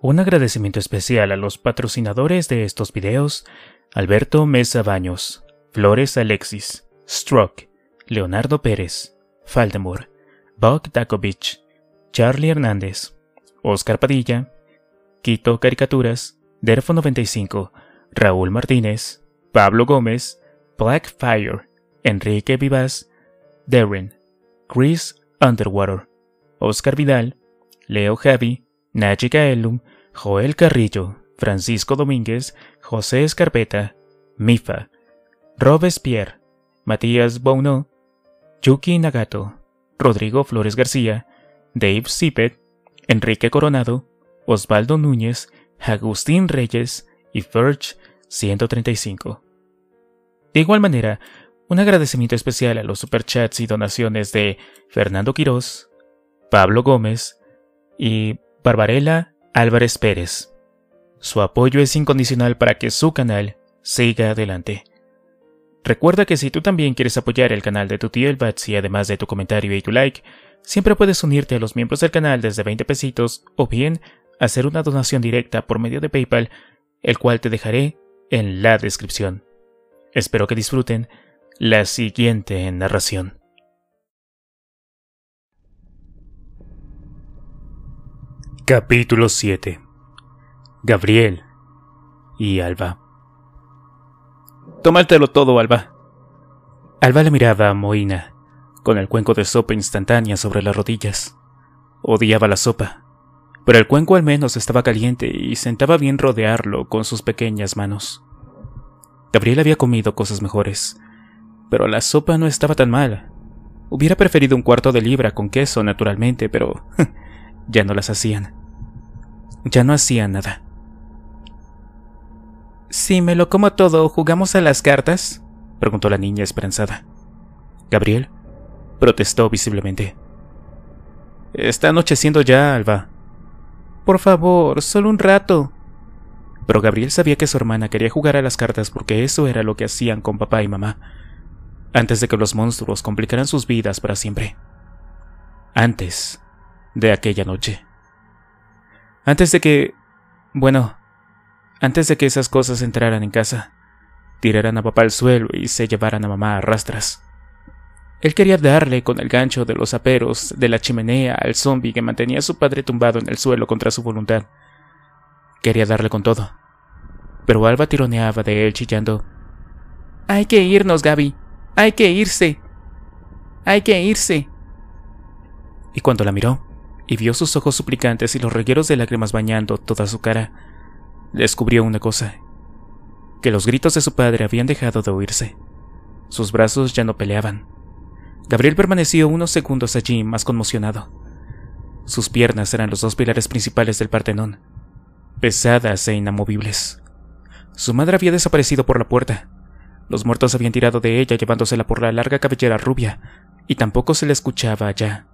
Un agradecimiento especial a los patrocinadores de estos videos, Alberto Mesa Baños, Flores Alexis, Stroke, Leonardo Pérez, Faldemore, Bog Dakovich, Charlie Hernández, Oscar Padilla, Quito Caricaturas, Derfo95, Raúl Martínez, Pablo Gómez, Blackfire, Enrique Vivas, Darren, Chris Underwater, Oscar Vidal, Leo Javi, Naji Elum, Joel Carrillo, Francisco Domínguez, José Escarpeta, Mifa, Robespierre, Matías Bono, Yuki Nagato, Rodrigo Flores García, Dave Sipet, Enrique Coronado, Osvaldo Núñez, Agustín Reyes y Verge 135. De igual manera, un agradecimiento especial a los superchats y donaciones de Fernando Quirós, Pablo Gómez y Barbarella Álvarez Pérez. Su apoyo es incondicional para que su canal siga adelante. Recuerda que si tú también quieres apoyar el canal de tu tío El además de tu comentario y tu like, siempre puedes unirte a los miembros del canal desde 20 pesitos o bien hacer una donación directa por medio de PayPal, el cual te dejaré en la descripción. Espero que disfruten la siguiente narración. Capítulo 7 Gabriel y Alba. Tómatelo todo, Alba. Alba le miraba a Moina, con el cuenco de sopa instantánea sobre las rodillas. Odiaba la sopa, pero el cuenco al menos estaba caliente y sentaba bien rodearlo con sus pequeñas manos. Gabriel había comido cosas mejores, pero la sopa no estaba tan mal. Hubiera preferido un cuarto de libra con queso, naturalmente, pero ya no las hacían ya no hacía nada. Si me lo como todo, ¿jugamos a las cartas? preguntó la niña esperanzada. Gabriel protestó visiblemente. Está anocheciendo ya, Alba. Por favor, solo un rato. Pero Gabriel sabía que su hermana quería jugar a las cartas porque eso era lo que hacían con papá y mamá, antes de que los monstruos complicaran sus vidas para siempre. Antes de aquella noche. Antes de que... Bueno, antes de que esas cosas entraran en casa, tiraran a papá al suelo y se llevaran a mamá a rastras. Él quería darle con el gancho de los aperos de la chimenea al zombi que mantenía a su padre tumbado en el suelo contra su voluntad. Quería darle con todo. Pero Alba tironeaba de él chillando. Hay que irnos, Gaby. Hay que irse. Hay que irse. Y cuando la miró, y vio sus ojos suplicantes y los regueros de lágrimas bañando toda su cara, descubrió una cosa, que los gritos de su padre habían dejado de oírse. Sus brazos ya no peleaban. Gabriel permaneció unos segundos allí más conmocionado. Sus piernas eran los dos pilares principales del Partenón, pesadas e inamovibles. Su madre había desaparecido por la puerta. Los muertos habían tirado de ella llevándosela por la larga cabellera rubia, y tampoco se la escuchaba allá.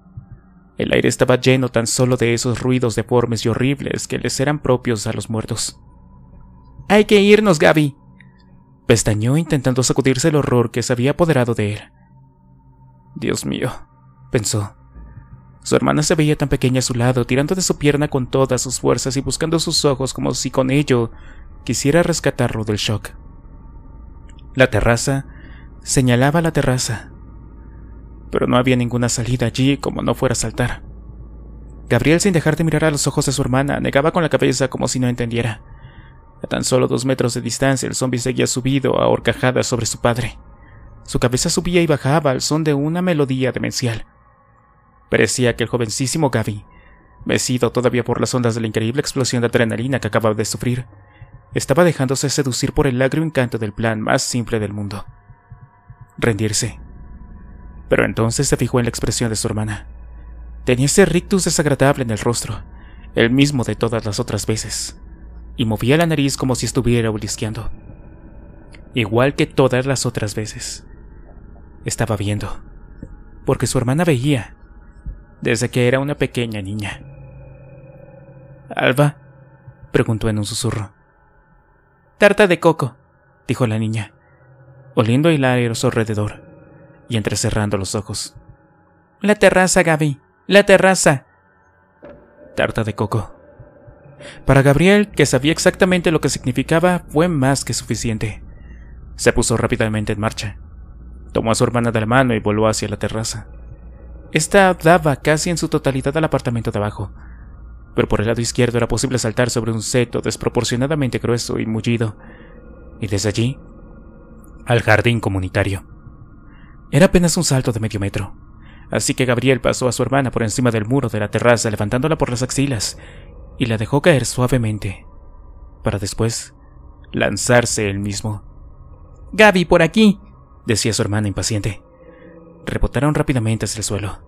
El aire estaba lleno tan solo de esos ruidos deformes y horribles que les eran propios a los muertos. Hay que irnos, Gaby. Pestañó intentando sacudirse el horror que se había apoderado de él. Dios mío, pensó. Su hermana se veía tan pequeña a su lado, tirando de su pierna con todas sus fuerzas y buscando sus ojos como si con ello quisiera rescatarlo del shock. La terraza señalaba la terraza, pero no había ninguna salida allí como no fuera a saltar. Gabriel, sin dejar de mirar a los ojos de su hermana, negaba con la cabeza como si no entendiera. A tan solo dos metros de distancia, el zombi seguía subido a horcajadas sobre su padre. Su cabeza subía y bajaba al son de una melodía demencial. Parecía que el jovencísimo Gaby, mecido todavía por las ondas de la increíble explosión de adrenalina que acababa de sufrir, estaba dejándose seducir por el agrio encanto del plan más simple del mundo. Rendirse. Pero entonces se fijó en la expresión de su hermana. Tenía ese rictus desagradable en el rostro, el mismo de todas las otras veces, y movía la nariz como si estuviera olisqueando. Igual que todas las otras veces. Estaba viendo, porque su hermana veía, desde que era una pequeña niña. Alba, preguntó en un susurro. Tarta de coco, dijo la niña, oliendo el aire a su alrededor y entrecerrando los ojos. La terraza, Gaby. La terraza. Tarta de coco. Para Gabriel, que sabía exactamente lo que significaba, fue más que suficiente. Se puso rápidamente en marcha. Tomó a su hermana de la mano y voló hacia la terraza. Esta daba casi en su totalidad al apartamento de abajo, pero por el lado izquierdo era posible saltar sobre un seto desproporcionadamente grueso y mullido, y desde allí al jardín comunitario. Era apenas un salto de medio metro. Así que Gabriel pasó a su hermana por encima del muro de la terraza, levantándola por las axilas, y la dejó caer suavemente, para después lanzarse él mismo. Gaby, por aquí, decía su hermana impaciente. Rebotaron rápidamente hacia el suelo.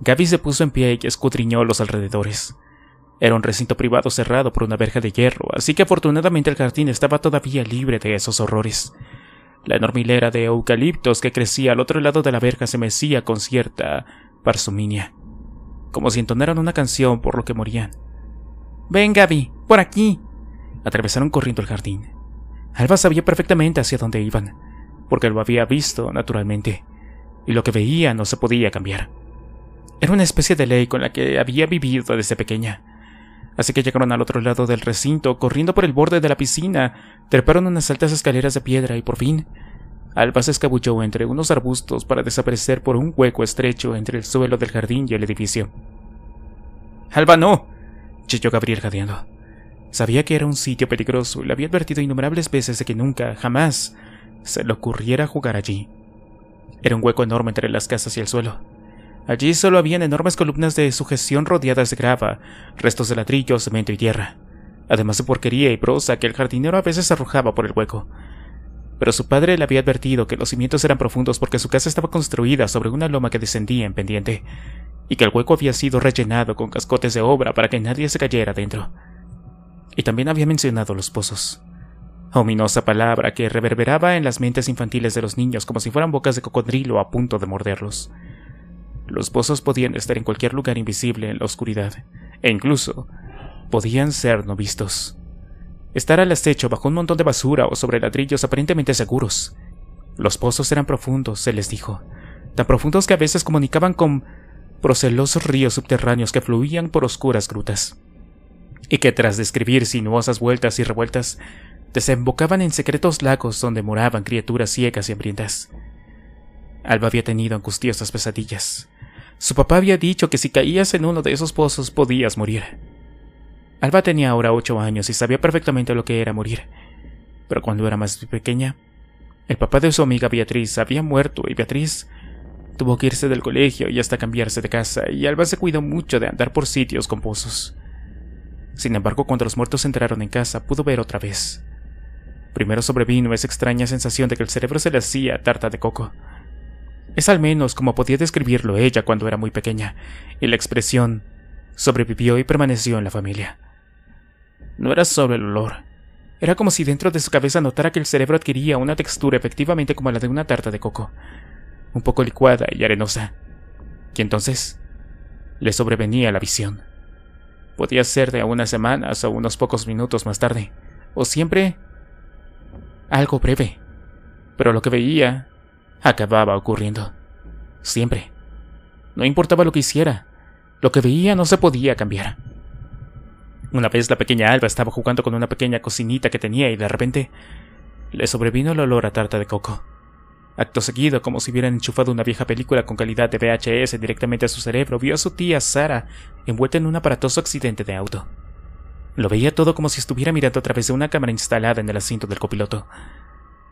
Gaby se puso en pie y escudriñó los alrededores. Era un recinto privado cerrado por una verja de hierro, así que afortunadamente el jardín estaba todavía libre de esos horrores. La enorme hilera de eucaliptos que crecía al otro lado de la verja se mecía con cierta parsuminia, como si entonaran una canción por lo que morían. Ven, Gaby, por aquí. Atravesaron corriendo el jardín. Alba sabía perfectamente hacia dónde iban, porque lo había visto naturalmente, y lo que veía no se podía cambiar. Era una especie de ley con la que había vivido desde pequeña así que llegaron al otro lado del recinto, corriendo por el borde de la piscina, treparon unas altas escaleras de piedra y por fin Alba se escabulló entre unos arbustos para desaparecer por un hueco estrecho entre el suelo del jardín y el edificio. Alba, no, chilló Gabriel jadeando. Sabía que era un sitio peligroso y le había advertido innumerables veces de que nunca, jamás, se le ocurriera jugar allí. Era un hueco enorme entre las casas y el suelo. Allí solo habían enormes columnas de sujeción rodeadas de grava, restos de ladrillo, cemento y tierra, además de porquería y prosa que el jardinero a veces arrojaba por el hueco. Pero su padre le había advertido que los cimientos eran profundos porque su casa estaba construida sobre una loma que descendía en pendiente, y que el hueco había sido rellenado con cascotes de obra para que nadie se cayera dentro. Y también había mencionado los pozos. Ominosa palabra que reverberaba en las mentes infantiles de los niños como si fueran bocas de cocodrilo a punto de morderlos. Los pozos podían estar en cualquier lugar invisible en la oscuridad, e incluso podían ser no vistos. Estar al acecho bajo un montón de basura o sobre ladrillos aparentemente seguros. Los pozos eran profundos, se les dijo, tan profundos que a veces comunicaban con procelosos ríos subterráneos que fluían por oscuras grutas, y que tras describir sinuosas vueltas y revueltas, desembocaban en secretos lagos donde moraban criaturas ciegas y hambrientas. Alba había tenido angustiosas pesadillas. Su papá había dicho que si caías en uno de esos pozos podías morir. Alba tenía ahora ocho años y sabía perfectamente lo que era morir. Pero cuando era más pequeña, el papá de su amiga Beatriz había muerto y Beatriz tuvo que irse del colegio y hasta cambiarse de casa, y Alba se cuidó mucho de andar por sitios con pozos. Sin embargo, cuando los muertos entraron en casa, pudo ver otra vez. Primero sobrevino esa extraña sensación de que el cerebro se le hacía tarta de coco. Es al menos como podía describirlo ella cuando era muy pequeña, y la expresión sobrevivió y permaneció en la familia. No era solo el olor, era como si dentro de su cabeza notara que el cerebro adquiría una textura efectivamente como la de una tarta de coco, un poco licuada y arenosa. Y entonces le sobrevenía la visión. Podía ser de unas semanas o unos pocos minutos más tarde, o siempre algo breve. Pero lo que veía acababa ocurriendo. Siempre. No importaba lo que hiciera, lo que veía no se podía cambiar. Una vez la pequeña Alba estaba jugando con una pequeña cocinita que tenía y de repente le sobrevino el olor a tarta de coco. Acto seguido, como si hubieran enchufado una vieja película con calidad de VHS directamente a su cerebro, vio a su tía Sara envuelta en un aparatoso accidente de auto. Lo veía todo como si estuviera mirando a través de una cámara instalada en el asiento del copiloto.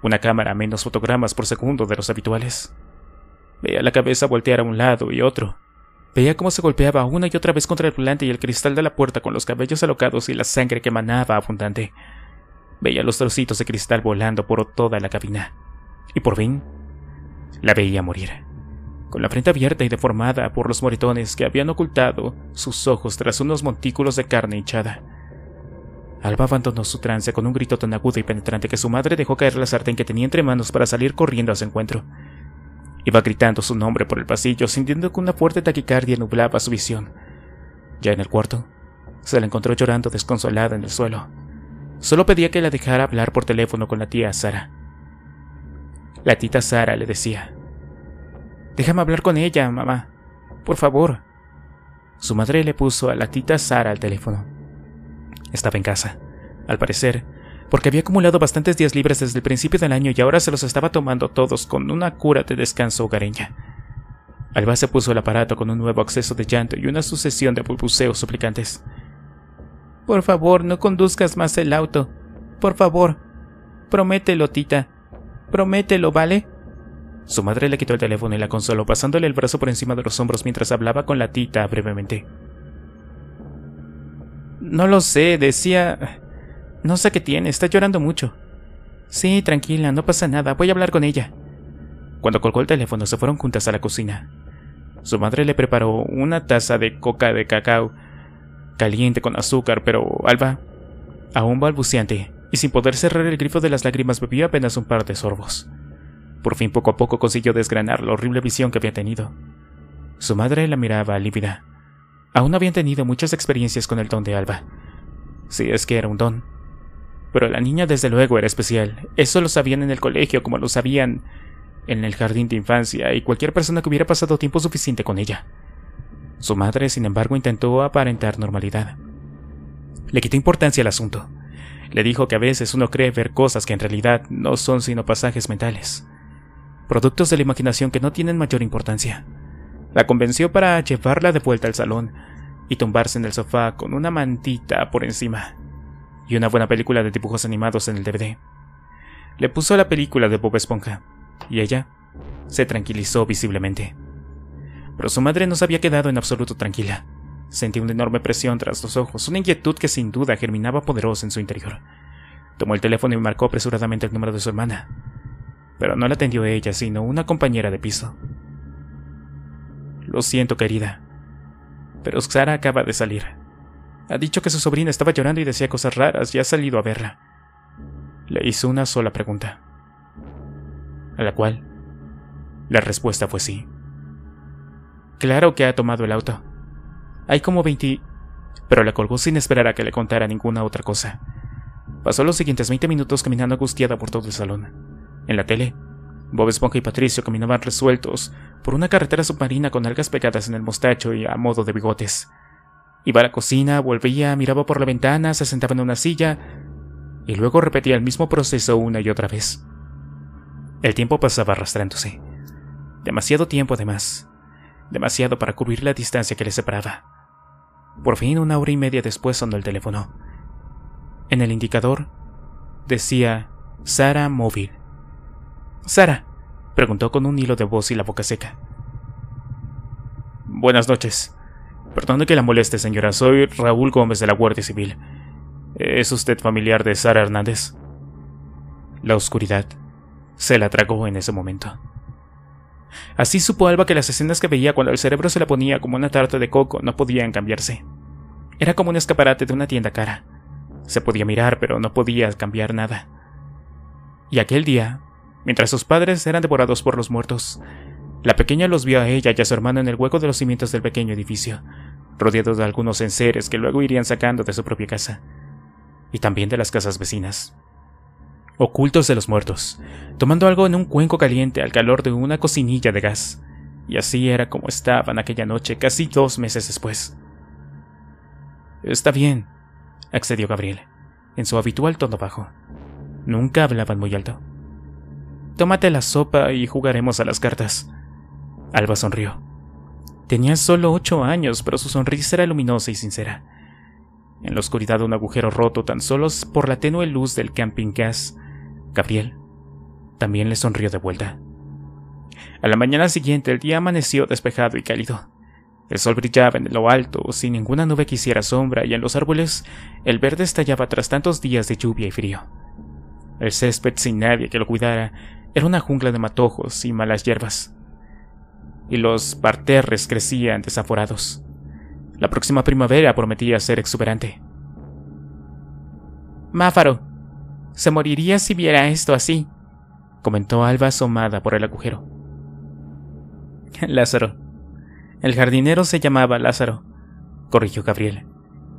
Una cámara a menos fotogramas por segundo de los habituales. Veía la cabeza voltear a un lado y otro. Veía cómo se golpeaba una y otra vez contra el volante y el cristal de la puerta con los cabellos alocados y la sangre que manaba abundante. Veía los trocitos de cristal volando por toda la cabina. Y por fin, la veía morir, con la frente abierta y deformada por los moretones que habían ocultado sus ojos tras unos montículos de carne hinchada. Alba abandonó su trance con un grito tan agudo y penetrante que su madre dejó caer la sartén que tenía entre manos para salir corriendo a su encuentro. Iba gritando su nombre por el pasillo, sintiendo que una fuerte taquicardia nublaba su visión. Ya en el cuarto, se la encontró llorando desconsolada en el suelo. Solo pedía que la dejara hablar por teléfono con la tía Sara. La tita Sara le decía, Déjame hablar con ella, mamá. Por favor. Su madre le puso a la tita Sara al teléfono. Estaba en casa, al parecer, porque había acumulado bastantes días libres desde el principio del año y ahora se los estaba tomando todos con una cura de descanso hogareña. Alba se puso el aparato con un nuevo acceso de llanto y una sucesión de pulpuseos suplicantes. Por favor, no conduzcas más el auto. Por favor. Promételo, tita. Promételo, ¿vale? Su madre le quitó el teléfono y la consoló pasándole el brazo por encima de los hombros mientras hablaba con la tita brevemente. No lo sé, decía... No sé qué tiene, está llorando mucho. Sí, tranquila, no pasa nada, voy a hablar con ella. Cuando colgó el teléfono se fueron juntas a la cocina. Su madre le preparó una taza de coca de cacao, caliente con azúcar, pero Alba, aún balbuceante, y sin poder cerrar el grifo de las lágrimas bebió apenas un par de sorbos. Por fin poco a poco consiguió desgranar la horrible visión que había tenido. Su madre la miraba lívida, Aún habían tenido muchas experiencias con el don de Alba. Si es que era un don. Pero la niña desde luego era especial. Eso lo sabían en el colegio como lo sabían en el jardín de infancia y cualquier persona que hubiera pasado tiempo suficiente con ella. Su madre, sin embargo, intentó aparentar normalidad. Le quitó importancia al asunto. Le dijo que a veces uno cree ver cosas que en realidad no son sino pasajes mentales, productos de la imaginación que no tienen mayor importancia. La convenció para llevarla de vuelta al salón, y tumbarse en el sofá con una mantita por encima y una buena película de dibujos animados en el DVD. Le puso la película de Bob Esponja y ella se tranquilizó visiblemente. Pero su madre no se había quedado en absoluto tranquila. Sentía una enorme presión tras los ojos, una inquietud que sin duda germinaba poderosa en su interior. Tomó el teléfono y marcó apresuradamente el número de su hermana. Pero no la atendió ella, sino una compañera de piso. Lo siento, querida, pero Xara acaba de salir. Ha dicho que su sobrina estaba llorando y decía cosas raras y ha salido a verla. Le hizo una sola pregunta, a la cual la respuesta fue sí. Claro que ha tomado el auto. Hay como veinti... Pero la colgó sin esperar a que le contara ninguna otra cosa. Pasó los siguientes veinte minutos caminando angustiada por todo el salón. En la tele, Bob Esponja y Patricio caminaban resueltos, por una carretera submarina con algas pegadas en el mostacho y a modo de bigotes. Iba a la cocina, volvía, miraba por la ventana, se sentaba en una silla y luego repetía el mismo proceso una y otra vez. El tiempo pasaba arrastrándose. Demasiado tiempo además. Demasiado para cubrir la distancia que le separaba. Por fin, una hora y media después sonó el teléfono. En el indicador decía Sara móvil. Sara, Preguntó con un hilo de voz y la boca seca. Buenas noches. Perdone que la moleste, señora. Soy Raúl Gómez de la Guardia Civil. ¿Es usted familiar de Sara Hernández? La oscuridad se la tragó en ese momento. Así supo Alba que las escenas que veía cuando el cerebro se la ponía como una tarta de coco no podían cambiarse. Era como un escaparate de una tienda cara. Se podía mirar, pero no podía cambiar nada. Y aquel día mientras sus padres eran devorados por los muertos. La pequeña los vio a ella y a su hermano en el hueco de los cimientos del pequeño edificio, rodeados de algunos enseres que luego irían sacando de su propia casa, y también de las casas vecinas. Ocultos de los muertos, tomando algo en un cuenco caliente al calor de una cocinilla de gas. Y así era como estaban aquella noche, casi dos meses después. Está bien, accedió Gabriel, en su habitual tono bajo. Nunca hablaban muy alto. Tómate la sopa y jugaremos a las cartas. Alba sonrió. Tenía solo ocho años, pero su sonrisa era luminosa y sincera. En la oscuridad de un agujero roto tan solo por la tenue luz del camping gas, Gabriel también le sonrió de vuelta. A la mañana siguiente el día amaneció despejado y cálido. El sol brillaba en lo alto, sin ninguna nube que hiciera sombra, y en los árboles el verde estallaba tras tantos días de lluvia y frío. El césped sin nadie que lo cuidara era una jungla de matojos y malas hierbas. Y los parterres crecían desaforados. La próxima primavera prometía ser exuberante. Máfaro, se moriría si viera esto así, comentó Alba asomada por el agujero. Lázaro. El jardinero se llamaba Lázaro, corrigió Gabriel,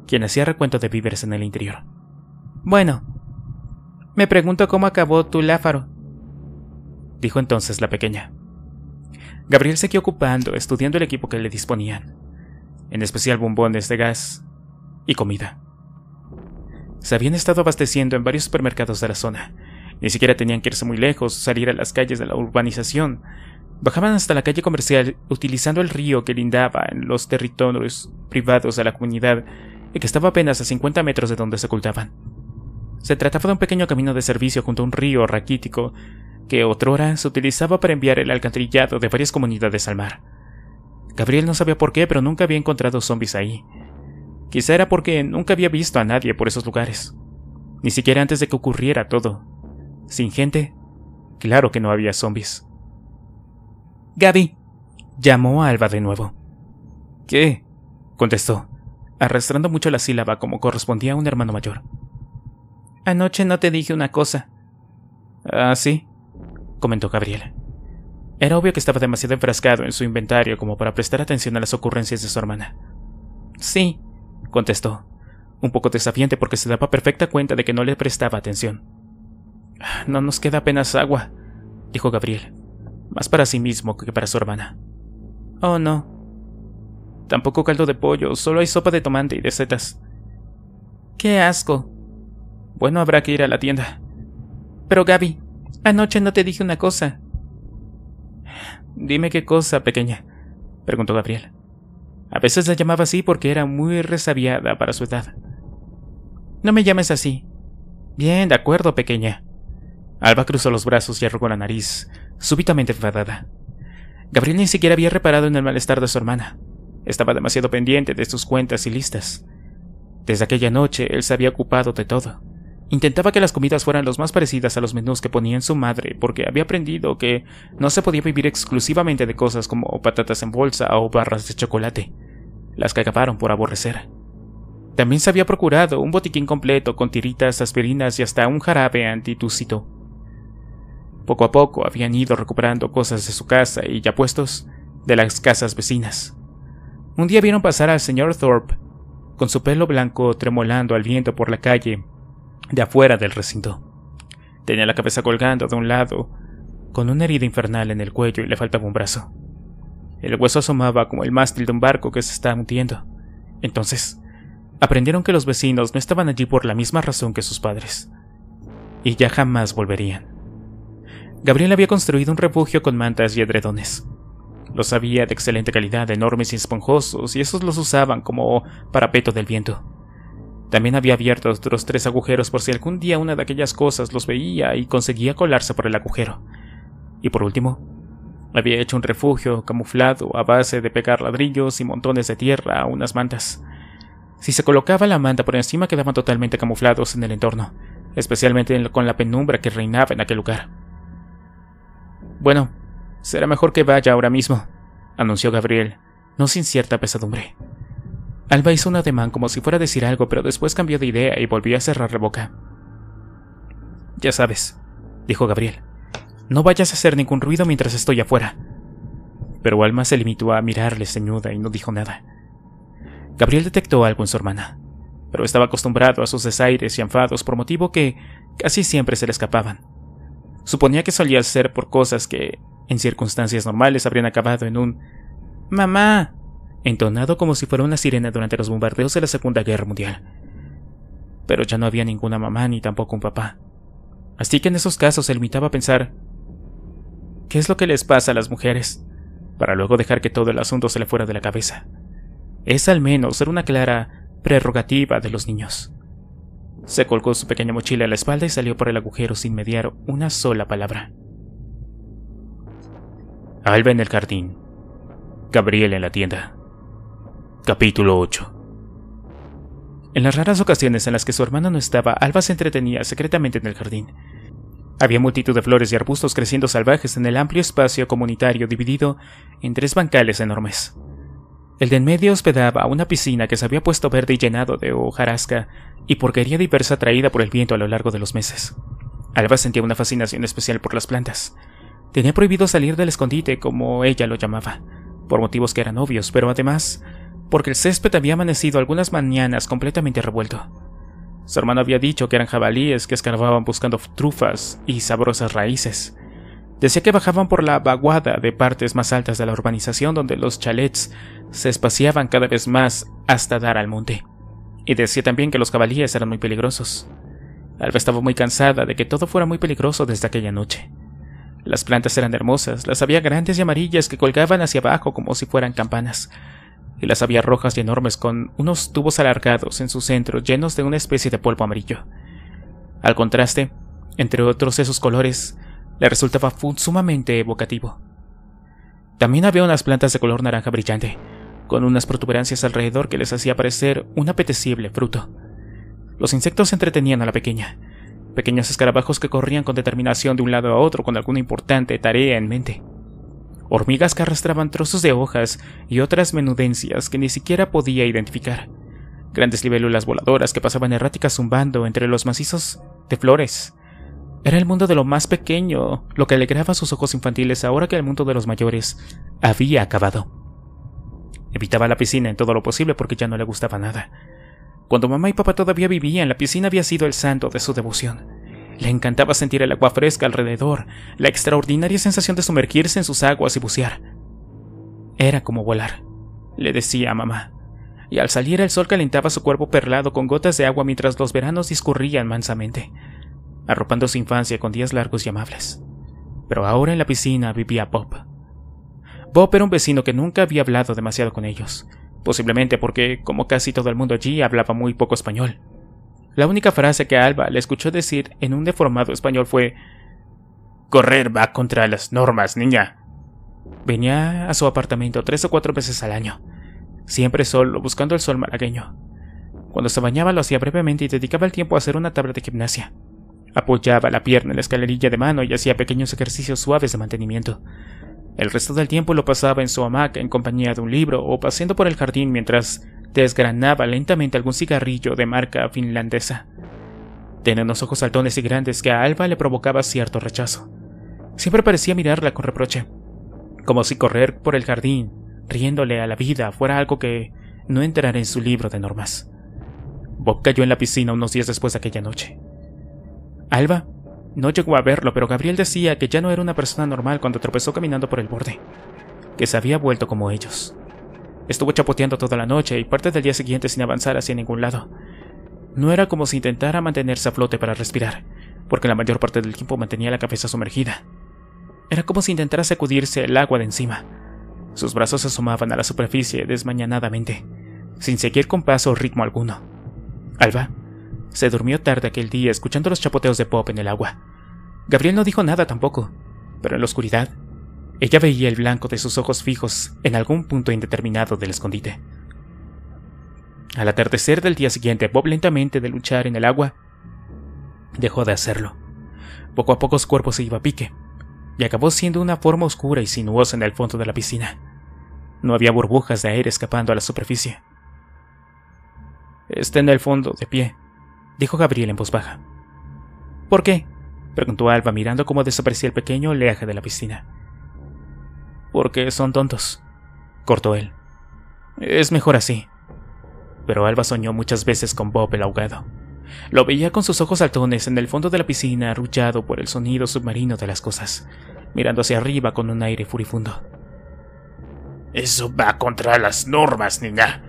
quien hacía recuento de víveres en el interior. Bueno, me pregunto cómo acabó tu láfaro, dijo entonces la pequeña. Gabriel seguía ocupando, estudiando el equipo que le disponían, en especial bombones de gas y comida. Se habían estado abasteciendo en varios supermercados de la zona. Ni siquiera tenían que irse muy lejos, salir a las calles de la urbanización. Bajaban hasta la calle comercial utilizando el río que lindaba en los territorios privados de la comunidad y que estaba apenas a 50 metros de donde se ocultaban. Se trataba de un pequeño camino de servicio junto a un río raquítico que otrora se utilizaba para enviar el alcantarillado de varias comunidades al mar. Gabriel no sabía por qué, pero nunca había encontrado zombies ahí. Quizá era porque nunca había visto a nadie por esos lugares. Ni siquiera antes de que ocurriera todo. Sin gente, claro que no había zombies. Gaby, llamó a Alba de nuevo. ¿Qué? contestó, arrastrando mucho la sílaba como correspondía a un hermano mayor. Anoche no te dije una cosa. ¿Ah, sí? comentó Gabriel. Era obvio que estaba demasiado enfrascado en su inventario como para prestar atención a las ocurrencias de su hermana. Sí, contestó, un poco desafiante porque se daba perfecta cuenta de que no le prestaba atención. No nos queda apenas agua, dijo Gabriel, más para sí mismo que para su hermana. Oh, no. Tampoco caldo de pollo, solo hay sopa de tomate y de setas. ¡Qué asco! Bueno, habrá que ir a la tienda. Pero Gabi... Anoche no te dije una cosa. Dime qué cosa, pequeña, preguntó Gabriel. A veces la llamaba así porque era muy resabiada para su edad. No me llames así. Bien, de acuerdo, pequeña. Alba cruzó los brazos y arrugó la nariz, súbitamente enfadada. Gabriel ni siquiera había reparado en el malestar de su hermana. Estaba demasiado pendiente de sus cuentas y listas. Desde aquella noche él se había ocupado de todo. Intentaba que las comidas fueran los más parecidas a los menús que ponía en su madre, porque había aprendido que no se podía vivir exclusivamente de cosas como patatas en bolsa o barras de chocolate, las que acabaron por aborrecer. También se había procurado un botiquín completo con tiritas, aspirinas y hasta un jarabe antitucito. Poco a poco habían ido recuperando cosas de su casa y ya puestos de las casas vecinas. Un día vieron pasar al señor Thorpe, con su pelo blanco tremolando al viento por la calle, de afuera del recinto. Tenía la cabeza colgando de un lado, con una herida infernal en el cuello y le faltaba un brazo. El hueso asomaba como el mástil de un barco que se está hundiendo. Entonces, aprendieron que los vecinos no estaban allí por la misma razón que sus padres. Y ya jamás volverían. Gabriel había construido un refugio con mantas y edredones. Los había de excelente calidad, enormes y esponjosos, y esos los usaban como parapeto del viento. También había abierto otros tres agujeros por si algún día una de aquellas cosas los veía y conseguía colarse por el agujero. Y por último, había hecho un refugio camuflado a base de pegar ladrillos y montones de tierra a unas mantas. Si se colocaba la manta por encima quedaban totalmente camuflados en el entorno, especialmente con la penumbra que reinaba en aquel lugar. Bueno, será mejor que vaya ahora mismo, anunció Gabriel, no sin cierta pesadumbre. Alba hizo un ademán como si fuera a decir algo, pero después cambió de idea y volvió a cerrar la boca. Ya sabes, dijo Gabriel. No vayas a hacer ningún ruido mientras estoy afuera. Pero Alma se limitó a mirarle ceñuda y no dijo nada. Gabriel detectó algo en su hermana, pero estaba acostumbrado a sus desaires y enfados por motivo que casi siempre se le escapaban. Suponía que solía ser por cosas que, en circunstancias normales, habrían acabado en un Mamá, entonado como si fuera una sirena durante los bombardeos de la Segunda Guerra Mundial. Pero ya no había ninguna mamá ni tampoco un papá. Así que en esos casos se limitaba a pensar, ¿qué es lo que les pasa a las mujeres? Para luego dejar que todo el asunto se le fuera de la cabeza. Es al menos ser una clara prerrogativa de los niños. Se colgó su pequeña mochila a la espalda y salió por el agujero sin mediar una sola palabra. Alba en el jardín, Gabriel en la tienda, Capítulo 8 En las raras ocasiones en las que su hermano no estaba, Alba se entretenía secretamente en el jardín. Había multitud de flores y arbustos creciendo salvajes en el amplio espacio comunitario dividido en tres bancales enormes. El de en medio hospedaba una piscina que se había puesto verde y llenado de hojarasca y porquería diversa traída por el viento a lo largo de los meses. Alba sentía una fascinación especial por las plantas. Tenía prohibido salir del escondite, como ella lo llamaba, por motivos que eran obvios, pero además porque el césped había amanecido algunas mañanas completamente revuelto. Su hermano había dicho que eran jabalíes que escarbaban buscando trufas y sabrosas raíces. Decía que bajaban por la vaguada de partes más altas de la urbanización donde los chalets se espaciaban cada vez más hasta dar al monte. Y decía también que los jabalíes eran muy peligrosos. Alba estaba muy cansada de que todo fuera muy peligroso desde aquella noche. Las plantas eran hermosas, las había grandes y amarillas que colgaban hacia abajo como si fueran campanas y las había rojas y enormes con unos tubos alargados en su centro llenos de una especie de polvo amarillo. Al contraste, entre otros esos colores, le resultaba sumamente evocativo. También había unas plantas de color naranja brillante, con unas protuberancias alrededor que les hacía parecer un apetecible fruto. Los insectos entretenían a la pequeña, pequeños escarabajos que corrían con determinación de un lado a otro con alguna importante tarea en mente hormigas que arrastraban trozos de hojas y otras menudencias que ni siquiera podía identificar, grandes libélulas voladoras que pasaban erráticas zumbando entre los macizos de flores. Era el mundo de lo más pequeño, lo que alegraba sus ojos infantiles ahora que el mundo de los mayores había acabado. Evitaba la piscina en todo lo posible porque ya no le gustaba nada. Cuando mamá y papá todavía vivían, la piscina había sido el santo de su devoción. Le encantaba sentir el agua fresca alrededor, la extraordinaria sensación de sumergirse en sus aguas y bucear. Era como volar, le decía a mamá. Y al salir el sol calentaba su cuerpo perlado con gotas de agua mientras los veranos discurrían mansamente, arropando su infancia con días largos y amables. Pero ahora en la piscina vivía Bob. Bob era un vecino que nunca había hablado demasiado con ellos, posiblemente porque, como casi todo el mundo allí, hablaba muy poco español. La única frase que Alba le escuchó decir en un deformado español fue Correr va contra las normas, niña. Venía a su apartamento tres o cuatro veces al año, siempre solo, buscando el sol malagueño. Cuando se bañaba lo hacía brevemente y dedicaba el tiempo a hacer una tabla de gimnasia. Apoyaba la pierna en la escalerilla de mano y hacía pequeños ejercicios suaves de mantenimiento. El resto del tiempo lo pasaba en su hamaca en compañía de un libro o paseando por el jardín mientras desgranaba lentamente algún cigarrillo de marca finlandesa. Tenía unos ojos saltones y grandes que a Alba le provocaba cierto rechazo. Siempre parecía mirarla con reproche, como si correr por el jardín, riéndole a la vida, fuera algo que no entrara en su libro de normas. Bob cayó en la piscina unos días después de aquella noche. Alba no llegó a verlo, pero Gabriel decía que ya no era una persona normal cuando tropezó caminando por el borde, que se había vuelto como ellos. Estuvo chapoteando toda la noche y parte del día siguiente sin avanzar hacia ningún lado. No era como si intentara mantenerse a flote para respirar, porque la mayor parte del tiempo mantenía la cabeza sumergida. Era como si intentara sacudirse el agua de encima. Sus brazos se asomaban a la superficie desmañanadamente, sin seguir compás o ritmo alguno. Alba se durmió tarde aquel día escuchando los chapoteos de Pop en el agua. Gabriel no dijo nada tampoco, pero en la oscuridad ella veía el blanco de sus ojos fijos en algún punto indeterminado del escondite. Al atardecer del día siguiente, Bob lentamente de luchar en el agua dejó de hacerlo. Poco a poco su cuerpo se iba a pique, y acabó siendo una forma oscura y sinuosa en el fondo de la piscina. No había burbujas de aire escapando a la superficie. Está en el fondo, de pie, dijo Gabriel en voz baja. ¿Por qué? preguntó Alba mirando cómo desaparecía el pequeño oleaje de la piscina porque son tontos, cortó él. Es mejor así. Pero Alba soñó muchas veces con Bob el ahogado. Lo veía con sus ojos saltones en el fondo de la piscina, arrullado por el sonido submarino de las cosas, mirando hacia arriba con un aire furifundo. Eso va contra las normas, niña.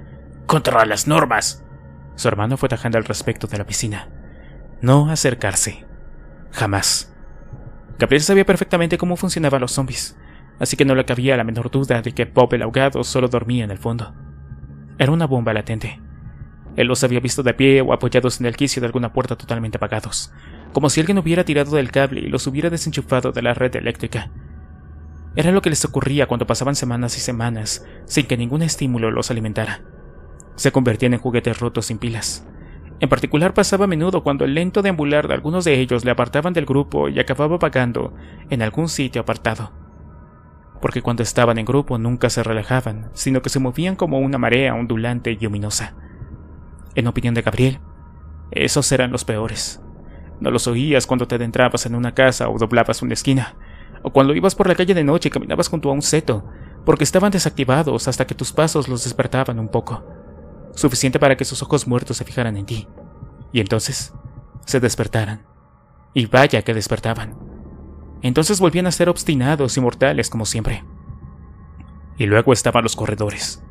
Contra las normas. Su hermano fue tajando al respecto de la piscina. No acercarse. Jamás. Gabriel sabía perfectamente cómo funcionaban los zombies así que no le cabía la menor duda de que Bob el ahogado solo dormía en el fondo. Era una bomba latente. Él los había visto de pie o apoyados en el quicio de alguna puerta totalmente apagados, como si alguien hubiera tirado del cable y los hubiera desenchufado de la red eléctrica. Era lo que les ocurría cuando pasaban semanas y semanas sin que ningún estímulo los alimentara. Se convertían en juguetes rotos sin pilas. En particular pasaba a menudo cuando el lento deambular de algunos de ellos le apartaban del grupo y acababa apagando en algún sitio apartado porque cuando estaban en grupo nunca se relajaban, sino que se movían como una marea ondulante y luminosa. En opinión de Gabriel, esos eran los peores. No los oías cuando te adentrabas en una casa o doblabas una esquina, o cuando ibas por la calle de noche y caminabas junto a un seto, porque estaban desactivados hasta que tus pasos los despertaban un poco, suficiente para que sus ojos muertos se fijaran en ti, y entonces se despertaran. Y vaya que despertaban. Entonces volvían a ser obstinados y mortales como siempre. Y luego estaban los corredores.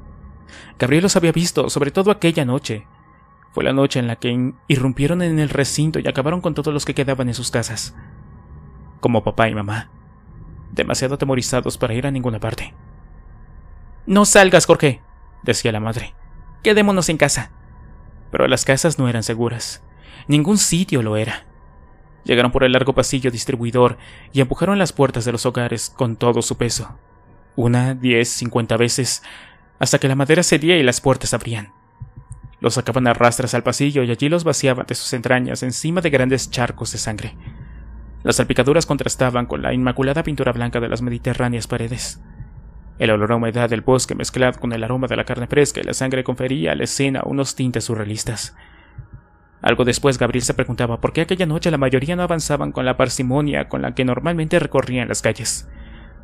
Gabriel los había visto, sobre todo aquella noche. Fue la noche en la que irrumpieron en el recinto y acabaron con todos los que quedaban en sus casas. Como papá y mamá. Demasiado atemorizados para ir a ninguna parte. No salgas, Jorge, decía la madre. Quedémonos en casa. Pero las casas no eran seguras. Ningún sitio lo era. Llegaron por el largo pasillo distribuidor y empujaron las puertas de los hogares con todo su peso. Una, diez, cincuenta veces, hasta que la madera cedía y las puertas abrían. Los sacaban a rastras al pasillo y allí los vaciaban de sus entrañas encima de grandes charcos de sangre. Las salpicaduras contrastaban con la inmaculada pintura blanca de las mediterráneas paredes. El olor a humedad del bosque mezclado con el aroma de la carne fresca y la sangre confería a la escena unos tintes surrealistas. Algo después Gabriel se preguntaba por qué aquella noche la mayoría no avanzaban con la parsimonia con la que normalmente recorrían las calles.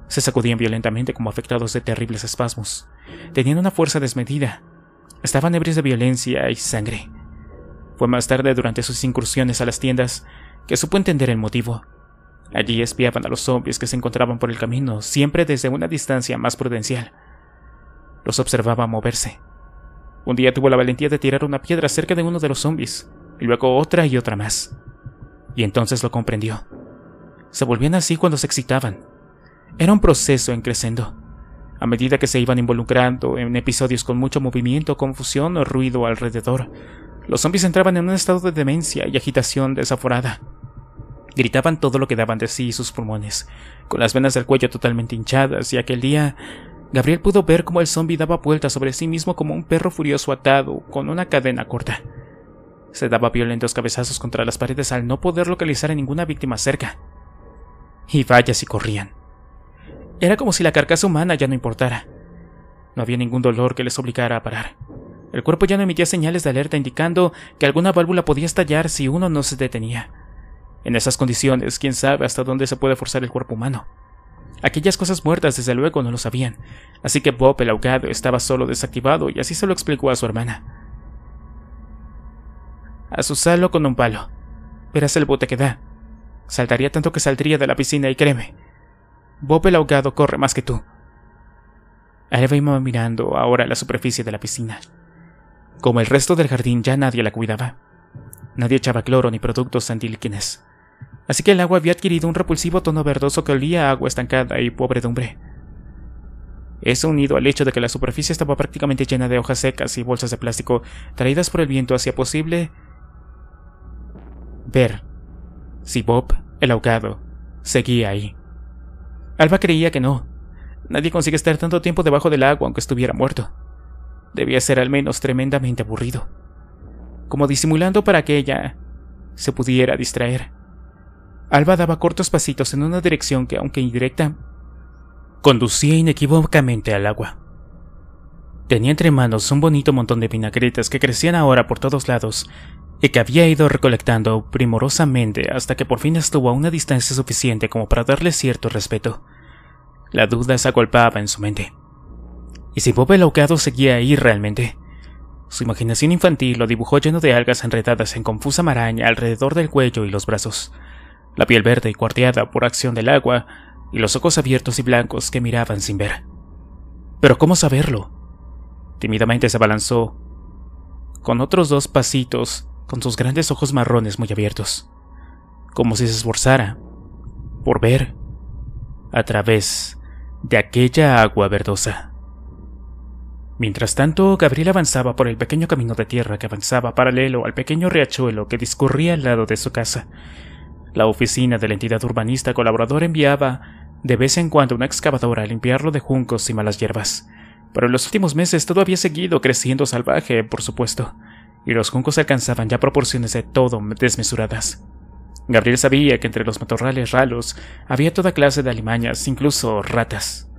Se sacudían violentamente como afectados de terribles espasmos. Tenían una fuerza desmedida. Estaban ebrios de violencia y sangre. Fue más tarde, durante sus incursiones a las tiendas, que supo entender el motivo. Allí espiaban a los zombies que se encontraban por el camino, siempre desde una distancia más prudencial. Los observaba moverse. Un día tuvo la valentía de tirar una piedra cerca de uno de los zombies y luego otra y otra más. Y entonces lo comprendió. Se volvían así cuando se excitaban. Era un proceso en crescendo. A medida que se iban involucrando en episodios con mucho movimiento, confusión o ruido alrededor, los zombies entraban en un estado de demencia y agitación desaforada. Gritaban todo lo que daban de sí y sus pulmones, con las venas del cuello totalmente hinchadas, y aquel día Gabriel pudo ver cómo el zombi daba vueltas sobre sí mismo como un perro furioso atado con una cadena corta. Se daba violentos cabezazos contra las paredes al no poder localizar a ninguna víctima cerca. Y vaya si corrían. Era como si la carcasa humana ya no importara. No había ningún dolor que les obligara a parar. El cuerpo ya no emitía señales de alerta indicando que alguna válvula podía estallar si uno no se detenía. En esas condiciones, quién sabe hasta dónde se puede forzar el cuerpo humano. Aquellas cosas muertas desde luego no lo sabían, así que Bob el ahogado estaba solo desactivado y así se lo explicó a su hermana salo con un palo. Verás el bote que da. Saltaría tanto que saldría de la piscina y créeme, Bob el ahogado corre más que tú. Alba iba mirando ahora la superficie de la piscina. Como el resto del jardín ya nadie la cuidaba. Nadie echaba cloro ni productos antilíquines. Así que el agua había adquirido un repulsivo tono verdoso que olía a agua estancada y pobredumbre. Eso unido al hecho de que la superficie estaba prácticamente llena de hojas secas y bolsas de plástico traídas por el viento hacía posible ver si Bob, el ahogado, seguía ahí. Alba creía que no. Nadie consigue estar tanto tiempo debajo del agua aunque estuviera muerto. Debía ser al menos tremendamente aburrido. Como disimulando para que ella se pudiera distraer. Alba daba cortos pasitos en una dirección que, aunque indirecta, conducía inequívocamente al agua. Tenía entre manos un bonito montón de vinagretas que crecían ahora por todos lados y que había ido recolectando primorosamente hasta que por fin estuvo a una distancia suficiente como para darle cierto respeto. La duda se agolpaba en su mente. ¿Y si Bob el ahogado seguía ahí realmente? Su imaginación infantil lo dibujó lleno de algas enredadas en confusa maraña alrededor del cuello y los brazos, la piel verde y cuarteada por acción del agua, y los ojos abiertos y blancos que miraban sin ver. Pero ¿cómo saberlo? Tímidamente se abalanzó, con otros dos pasitos, con sus grandes ojos marrones muy abiertos, como si se esforzara por ver a través de aquella agua verdosa. Mientras tanto, Gabriel avanzaba por el pequeño camino de tierra que avanzaba paralelo al pequeño riachuelo que discurría al lado de su casa. La oficina de la entidad urbanista colaboradora enviaba de vez en cuando una excavadora a limpiarlo de juncos y malas hierbas, pero en los últimos meses todo había seguido creciendo salvaje, por supuesto y los juncos alcanzaban ya proporciones de todo desmesuradas. Gabriel sabía que entre los matorrales ralos había toda clase de alimañas, incluso ratas.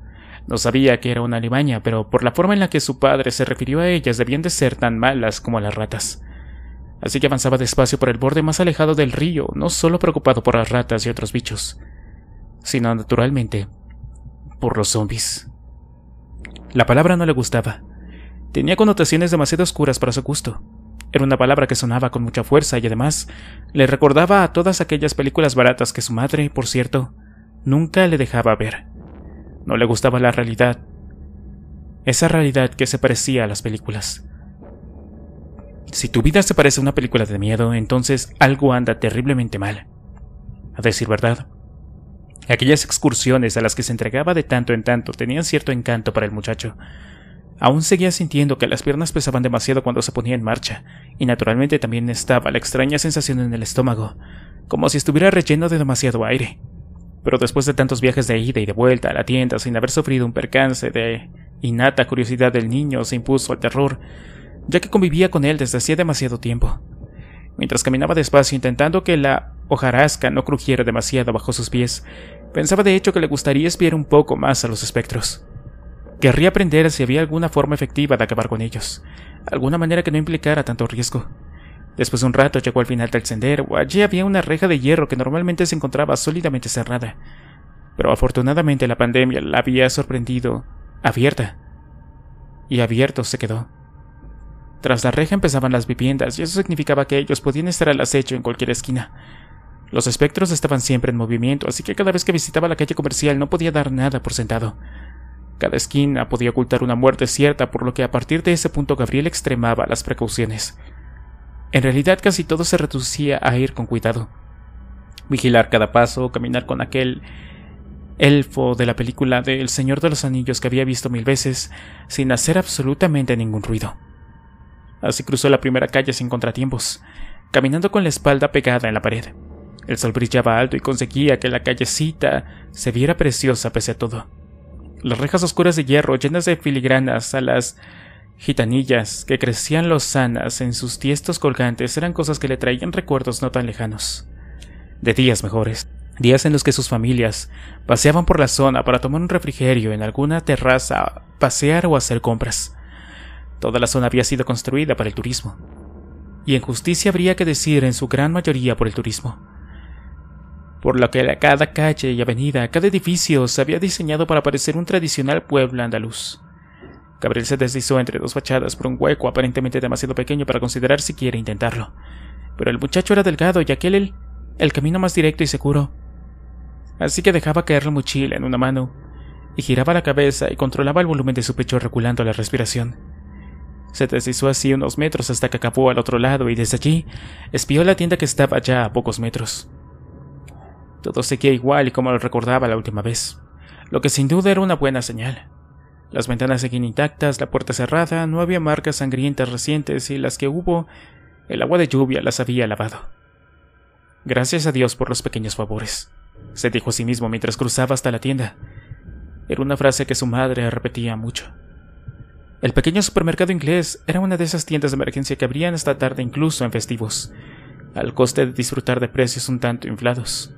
No sabía que era una alimaña, pero por la forma en la que su padre se refirió a ellas debían de ser tan malas como las ratas. Así que avanzaba despacio por el borde más alejado del río, no solo preocupado por las ratas y otros bichos, sino naturalmente por los zombies. La palabra no le gustaba. Tenía connotaciones demasiado oscuras para su gusto. Era una palabra que sonaba con mucha fuerza y además le recordaba a todas aquellas películas baratas que su madre, por cierto, nunca le dejaba ver. No le gustaba la realidad. Esa realidad que se parecía a las películas. Si tu vida se parece a una película de miedo, entonces algo anda terriblemente mal. A decir verdad, aquellas excursiones a las que se entregaba de tanto en tanto tenían cierto encanto para el muchacho. Aún seguía sintiendo que las piernas pesaban demasiado cuando se ponía en marcha, y naturalmente también estaba la extraña sensación en el estómago, como si estuviera relleno de demasiado aire. Pero después de tantos viajes de ida y de vuelta a la tienda sin haber sufrido un percance de innata curiosidad del niño se impuso al terror, ya que convivía con él desde hacía demasiado tiempo. Mientras caminaba despacio intentando que la hojarasca no crujiera demasiado bajo sus pies, pensaba de hecho que le gustaría espiar un poco más a los espectros. Querría aprender si había alguna forma efectiva de acabar con ellos, alguna manera que no implicara tanto riesgo. Después de un rato llegó al final del sendero. Allí había una reja de hierro que normalmente se encontraba sólidamente cerrada. Pero afortunadamente la pandemia la había sorprendido abierta. Y abierto se quedó. Tras la reja empezaban las viviendas, y eso significaba que ellos podían estar al acecho en cualquier esquina. Los espectros estaban siempre en movimiento, así que cada vez que visitaba la calle comercial no podía dar nada por sentado. Cada esquina podía ocultar una muerte cierta, por lo que a partir de ese punto Gabriel extremaba las precauciones. En realidad casi todo se reducía a ir con cuidado. Vigilar cada paso, caminar con aquel elfo de la película de El Señor de los Anillos que había visto mil veces, sin hacer absolutamente ningún ruido. Así cruzó la primera calle sin contratiempos, caminando con la espalda pegada en la pared. El sol brillaba alto y conseguía que la callecita se viera preciosa pese a todo. Las rejas oscuras de hierro, llenas de filigranas, a las gitanillas que crecían lozanas en sus tiestos colgantes eran cosas que le traían recuerdos no tan lejanos. De días mejores. Días en los que sus familias paseaban por la zona para tomar un refrigerio en alguna terraza, pasear o hacer compras. Toda la zona había sido construida para el turismo. Y en justicia habría que decir en su gran mayoría por el turismo por lo que cada calle y avenida, cada edificio se había diseñado para parecer un tradicional pueblo andaluz. Gabriel se deslizó entre dos fachadas por un hueco aparentemente demasiado pequeño para considerar si quiere intentarlo. Pero el muchacho era delgado y aquel el, el camino más directo y seguro. Así que dejaba caer la mochila en una mano y giraba la cabeza y controlaba el volumen de su pecho reculando la respiración. Se deslizó así unos metros hasta que acabó al otro lado y desde allí espió la tienda que estaba ya a pocos metros. Todo seguía igual y como lo recordaba la última vez, lo que sin duda era una buena señal. Las ventanas seguían intactas, la puerta cerrada, no había marcas sangrientas recientes y las que hubo, el agua de lluvia las había lavado. Gracias a Dios por los pequeños favores, se dijo a sí mismo mientras cruzaba hasta la tienda. Era una frase que su madre repetía mucho. El pequeño supermercado inglés era una de esas tiendas de emergencia que abrían esta tarde incluso en festivos, al coste de disfrutar de precios un tanto inflados.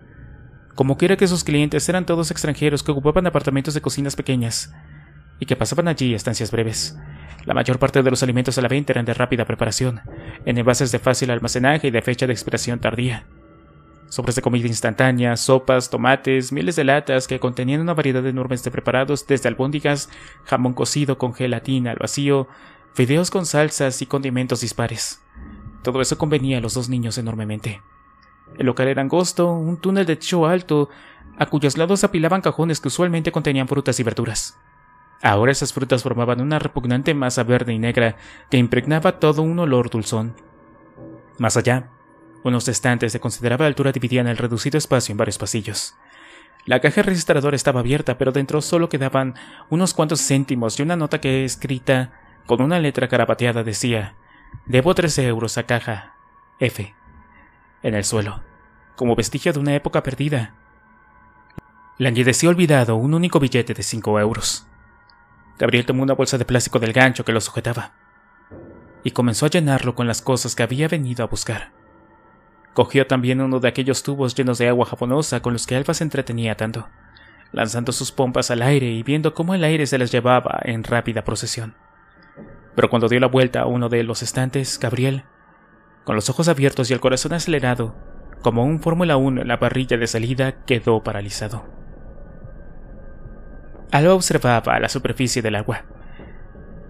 Como quiera que sus clientes eran todos extranjeros que ocupaban apartamentos de cocinas pequeñas y que pasaban allí estancias breves. La mayor parte de los alimentos a la venta eran de rápida preparación, en envases de fácil almacenaje y de fecha de expiración tardía. Sobres de comida instantánea, sopas, tomates, miles de latas que contenían una variedad enorme de preparados desde albóndigas, jamón cocido con gelatina al vacío, fideos con salsas y condimentos dispares. Todo eso convenía a los dos niños enormemente. El local era angosto, un túnel de techo alto, a cuyos lados apilaban cajones que usualmente contenían frutas y verduras. Ahora esas frutas formaban una repugnante masa verde y negra que impregnaba todo un olor dulzón. Más allá, unos estantes de considerable altura dividían el reducido espacio en varios pasillos. La caja registradora estaba abierta, pero dentro solo quedaban unos cuantos céntimos y una nota que escrita con una letra carapateada decía: Debo 13 euros a caja F en el suelo, como vestigio de una época perdida. Languideció olvidado un único billete de cinco euros. Gabriel tomó una bolsa de plástico del gancho que lo sujetaba y comenzó a llenarlo con las cosas que había venido a buscar. Cogió también uno de aquellos tubos llenos de agua jabonosa con los que Alfa se entretenía tanto, lanzando sus pompas al aire y viendo cómo el aire se las llevaba en rápida procesión. Pero cuando dio la vuelta a uno de los estantes, Gabriel con los ojos abiertos y el corazón acelerado, como un Fórmula 1 en la parrilla de salida, quedó paralizado. Alba observaba la superficie del agua.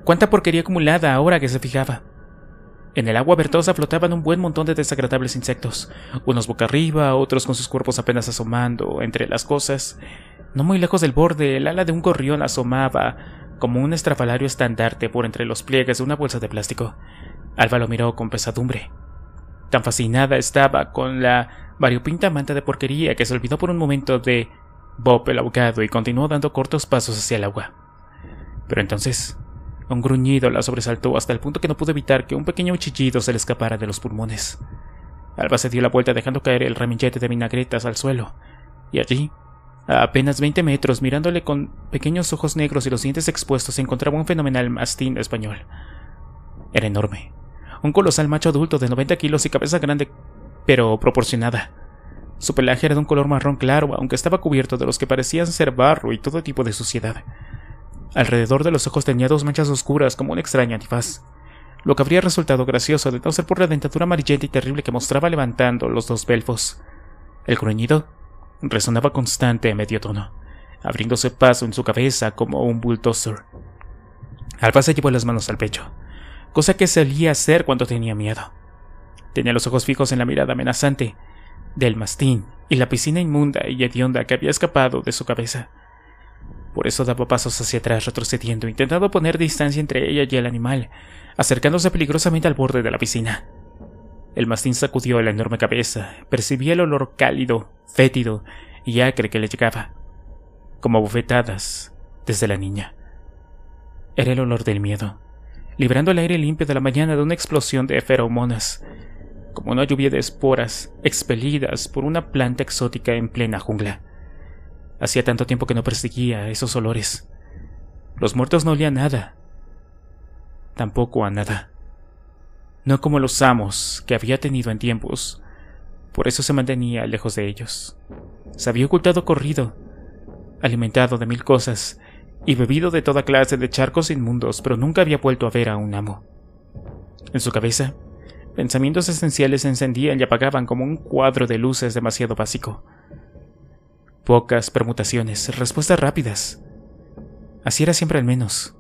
Cuánta porquería acumulada ahora que se fijaba. En el agua verdosa flotaban un buen montón de desagradables insectos, unos boca arriba, otros con sus cuerpos apenas asomando entre las cosas. No muy lejos del borde, el ala de un gorrión asomaba como un estrafalario estandarte por entre los pliegues de una bolsa de plástico. Alba lo miró con pesadumbre. Tan fascinada estaba con la variopinta manta de porquería que se olvidó por un momento de Bob el abogado y continuó dando cortos pasos hacia el agua. Pero entonces, un gruñido la sobresaltó hasta el punto que no pudo evitar que un pequeño chillido se le escapara de los pulmones. Alba se dio la vuelta dejando caer el ramillete de vinagretas al suelo, y allí, a apenas 20 metros, mirándole con pequeños ojos negros y los dientes expuestos, se encontraba un fenomenal mastín español. Era enorme, un colosal macho adulto de 90 kilos y cabeza grande, pero proporcionada. Su pelaje era de un color marrón claro, aunque estaba cubierto de los que parecían ser barro y todo tipo de suciedad. Alrededor de los ojos tenía dos manchas oscuras como una extraña antifaz, lo que habría resultado gracioso de no ser por la dentadura amarillenta y terrible que mostraba levantando los dos belfos. El gruñido resonaba constante a medio tono, abriéndose paso en su cabeza como un bulldozer. Alfa se llevó las manos al pecho cosa que solía hacer cuando tenía miedo. Tenía los ojos fijos en la mirada amenazante del mastín y la piscina inmunda y hedionda que había escapado de su cabeza. Por eso daba pasos hacia atrás, retrocediendo, intentando poner distancia entre ella y el animal, acercándose peligrosamente al borde de la piscina. El mastín sacudió la enorme cabeza, percibía el olor cálido, fétido y acre que le llegaba, como bofetadas desde la niña. Era el olor del miedo, librando el aire limpio de la mañana de una explosión de feromonas, como una lluvia de esporas expelidas por una planta exótica en plena jungla. Hacía tanto tiempo que no perseguía esos olores. Los muertos no olían nada. Tampoco a nada. No como los amos que había tenido en tiempos. Por eso se mantenía lejos de ellos. Se había ocultado corrido, alimentado de mil cosas, y bebido de toda clase de charcos inmundos, pero nunca había vuelto a ver a un amo. En su cabeza, pensamientos esenciales se encendían y apagaban como un cuadro de luces demasiado básico. Pocas permutaciones, respuestas rápidas. Así era siempre al menos.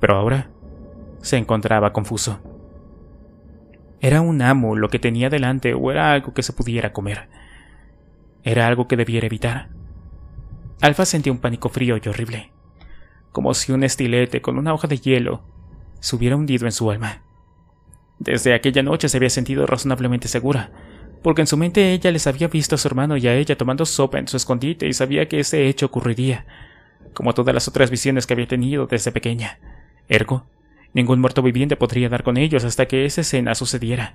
Pero ahora se encontraba confuso. Era un amo lo que tenía delante o era algo que se pudiera comer. Era algo que debiera evitar. Alfa sentía un pánico frío y horrible como si un estilete con una hoja de hielo se hubiera hundido en su alma. Desde aquella noche se había sentido razonablemente segura, porque en su mente ella les había visto a su hermano y a ella tomando sopa en su escondite y sabía que ese hecho ocurriría, como todas las otras visiones que había tenido desde pequeña. Ergo, ningún muerto viviente podría dar con ellos hasta que esa escena sucediera.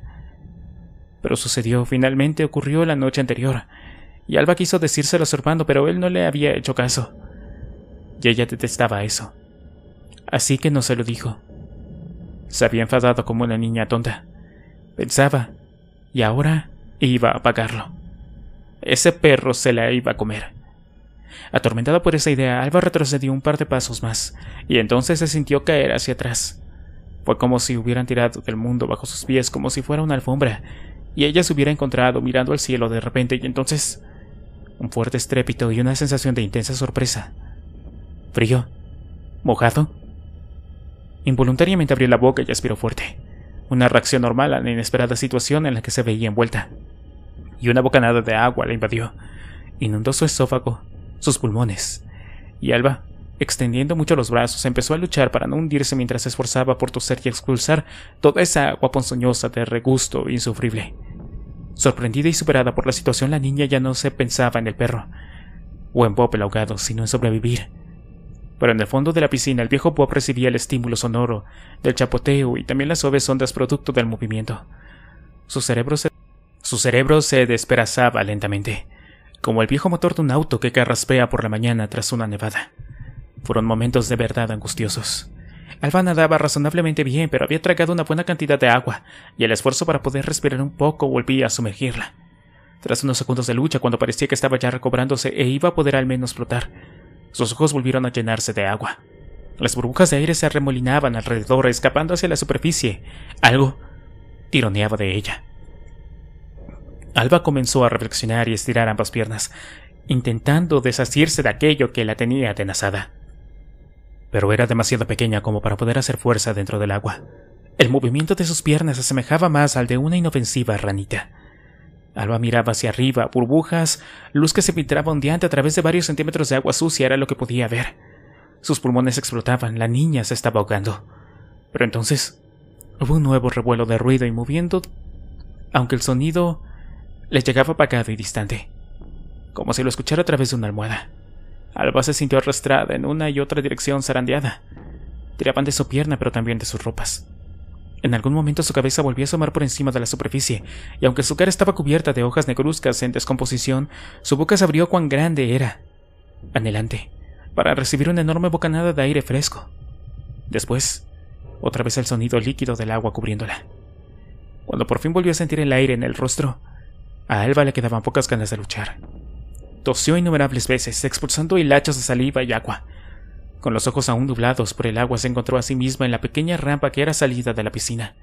Pero sucedió, finalmente ocurrió la noche anterior, y Alba quiso decírselo a su hermano, pero él no le había hecho caso y ella detestaba eso. Así que no se lo dijo. Se había enfadado como una niña tonta. Pensaba, y ahora iba a pagarlo. Ese perro se la iba a comer. Atormentada por esa idea, Alba retrocedió un par de pasos más, y entonces se sintió caer hacia atrás. Fue como si hubieran tirado del mundo bajo sus pies, como si fuera una alfombra, y ella se hubiera encontrado mirando al cielo de repente, y entonces un fuerte estrépito y una sensación de intensa sorpresa Frío. Mojado. Involuntariamente abrió la boca y aspiró fuerte. Una reacción normal a la inesperada situación en la que se veía envuelta. Y una bocanada de agua la invadió. Inundó su esófago, sus pulmones. Y Alba, extendiendo mucho los brazos, empezó a luchar para no hundirse mientras se esforzaba por toser y expulsar toda esa agua ponzoñosa de regusto insufrible. Sorprendida y superada por la situación, la niña ya no se pensaba en el perro, o en Bob el ahogado, sino en sobrevivir, pero en el fondo de la piscina el viejo Bob recibía el estímulo sonoro del chapoteo y también las suaves ondas producto del movimiento. Su cerebro se, su cerebro se desperazaba lentamente, como el viejo motor de un auto que carraspea por la mañana tras una nevada. Fueron momentos de verdad angustiosos. Alba nadaba razonablemente bien, pero había tragado una buena cantidad de agua, y el esfuerzo para poder respirar un poco volvía a sumergirla. Tras unos segundos de lucha, cuando parecía que estaba ya recobrándose e iba a poder al menos flotar, sus ojos volvieron a llenarse de agua. Las burbujas de aire se arremolinaban alrededor, escapando hacia la superficie. Algo tironeaba de ella. Alba comenzó a reflexionar y estirar ambas piernas, intentando desasirse de aquello que la tenía atenazada. Pero era demasiado pequeña como para poder hacer fuerza dentro del agua. El movimiento de sus piernas asemejaba más al de una inofensiva ranita. Alba miraba hacia arriba, burbujas, luz que se filtraba ondeante a través de varios centímetros de agua sucia era lo que podía ver. Sus pulmones explotaban, la niña se estaba ahogando. Pero entonces hubo un nuevo revuelo de ruido y moviendo, aunque el sonido le llegaba apagado y distante, como si lo escuchara a través de una almohada. Alba se sintió arrastrada en una y otra dirección zarandeada. Tiraban de su pierna, pero también de sus ropas. En algún momento su cabeza volvió a asomar por encima de la superficie, y aunque su cara estaba cubierta de hojas negruzcas en descomposición, su boca se abrió cuán grande era, anhelante, para recibir una enorme bocanada de aire fresco. Después, otra vez el sonido líquido del agua cubriéndola. Cuando por fin volvió a sentir el aire en el rostro, a Alba le quedaban pocas ganas de luchar. Tosió innumerables veces, expulsando hilachos de saliva y agua, con los ojos aún nublados por el agua, se encontró a sí misma en la pequeña rampa que era salida de la piscina,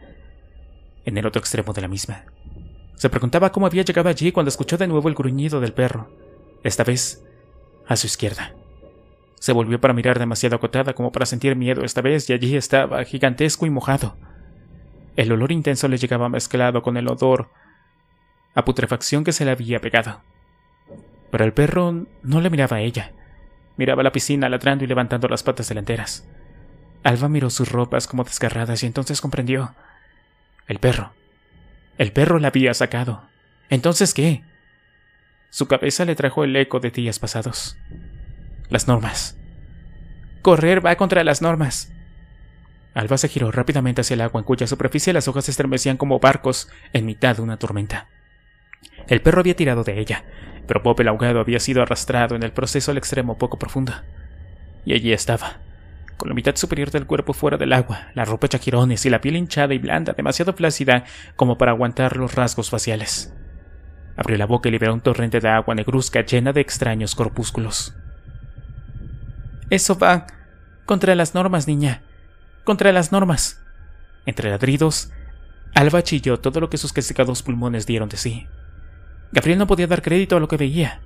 en el otro extremo de la misma. Se preguntaba cómo había llegado allí cuando escuchó de nuevo el gruñido del perro, esta vez a su izquierda. Se volvió para mirar demasiado acotada como para sentir miedo esta vez y allí estaba, gigantesco y mojado. El olor intenso le llegaba mezclado con el odor a putrefacción que se le había pegado. Pero el perro no le miraba a ella. Miraba la piscina ladrando y levantando las patas delanteras. Alba miró sus ropas como desgarradas y entonces comprendió. El perro. El perro la había sacado. ¿Entonces qué? Su cabeza le trajo el eco de días pasados. Las normas. Correr va contra las normas. Alba se giró rápidamente hacia el agua en cuya superficie las hojas estremecían como barcos en mitad de una tormenta. El perro había tirado de ella, pero Bob el ahogado había sido arrastrado en el proceso al extremo poco profundo. Y allí estaba, con la mitad superior del cuerpo fuera del agua, la ropa hecha y la piel hinchada y blanda, demasiado flácida como para aguantar los rasgos faciales. Abrió la boca y liberó un torrente de agua negruzca llena de extraños corpúsculos. Eso va contra las normas, niña. Contra las normas. Entre ladridos, Alba chilló todo lo que sus castigados pulmones dieron de sí. Gabriel no podía dar crédito a lo que veía.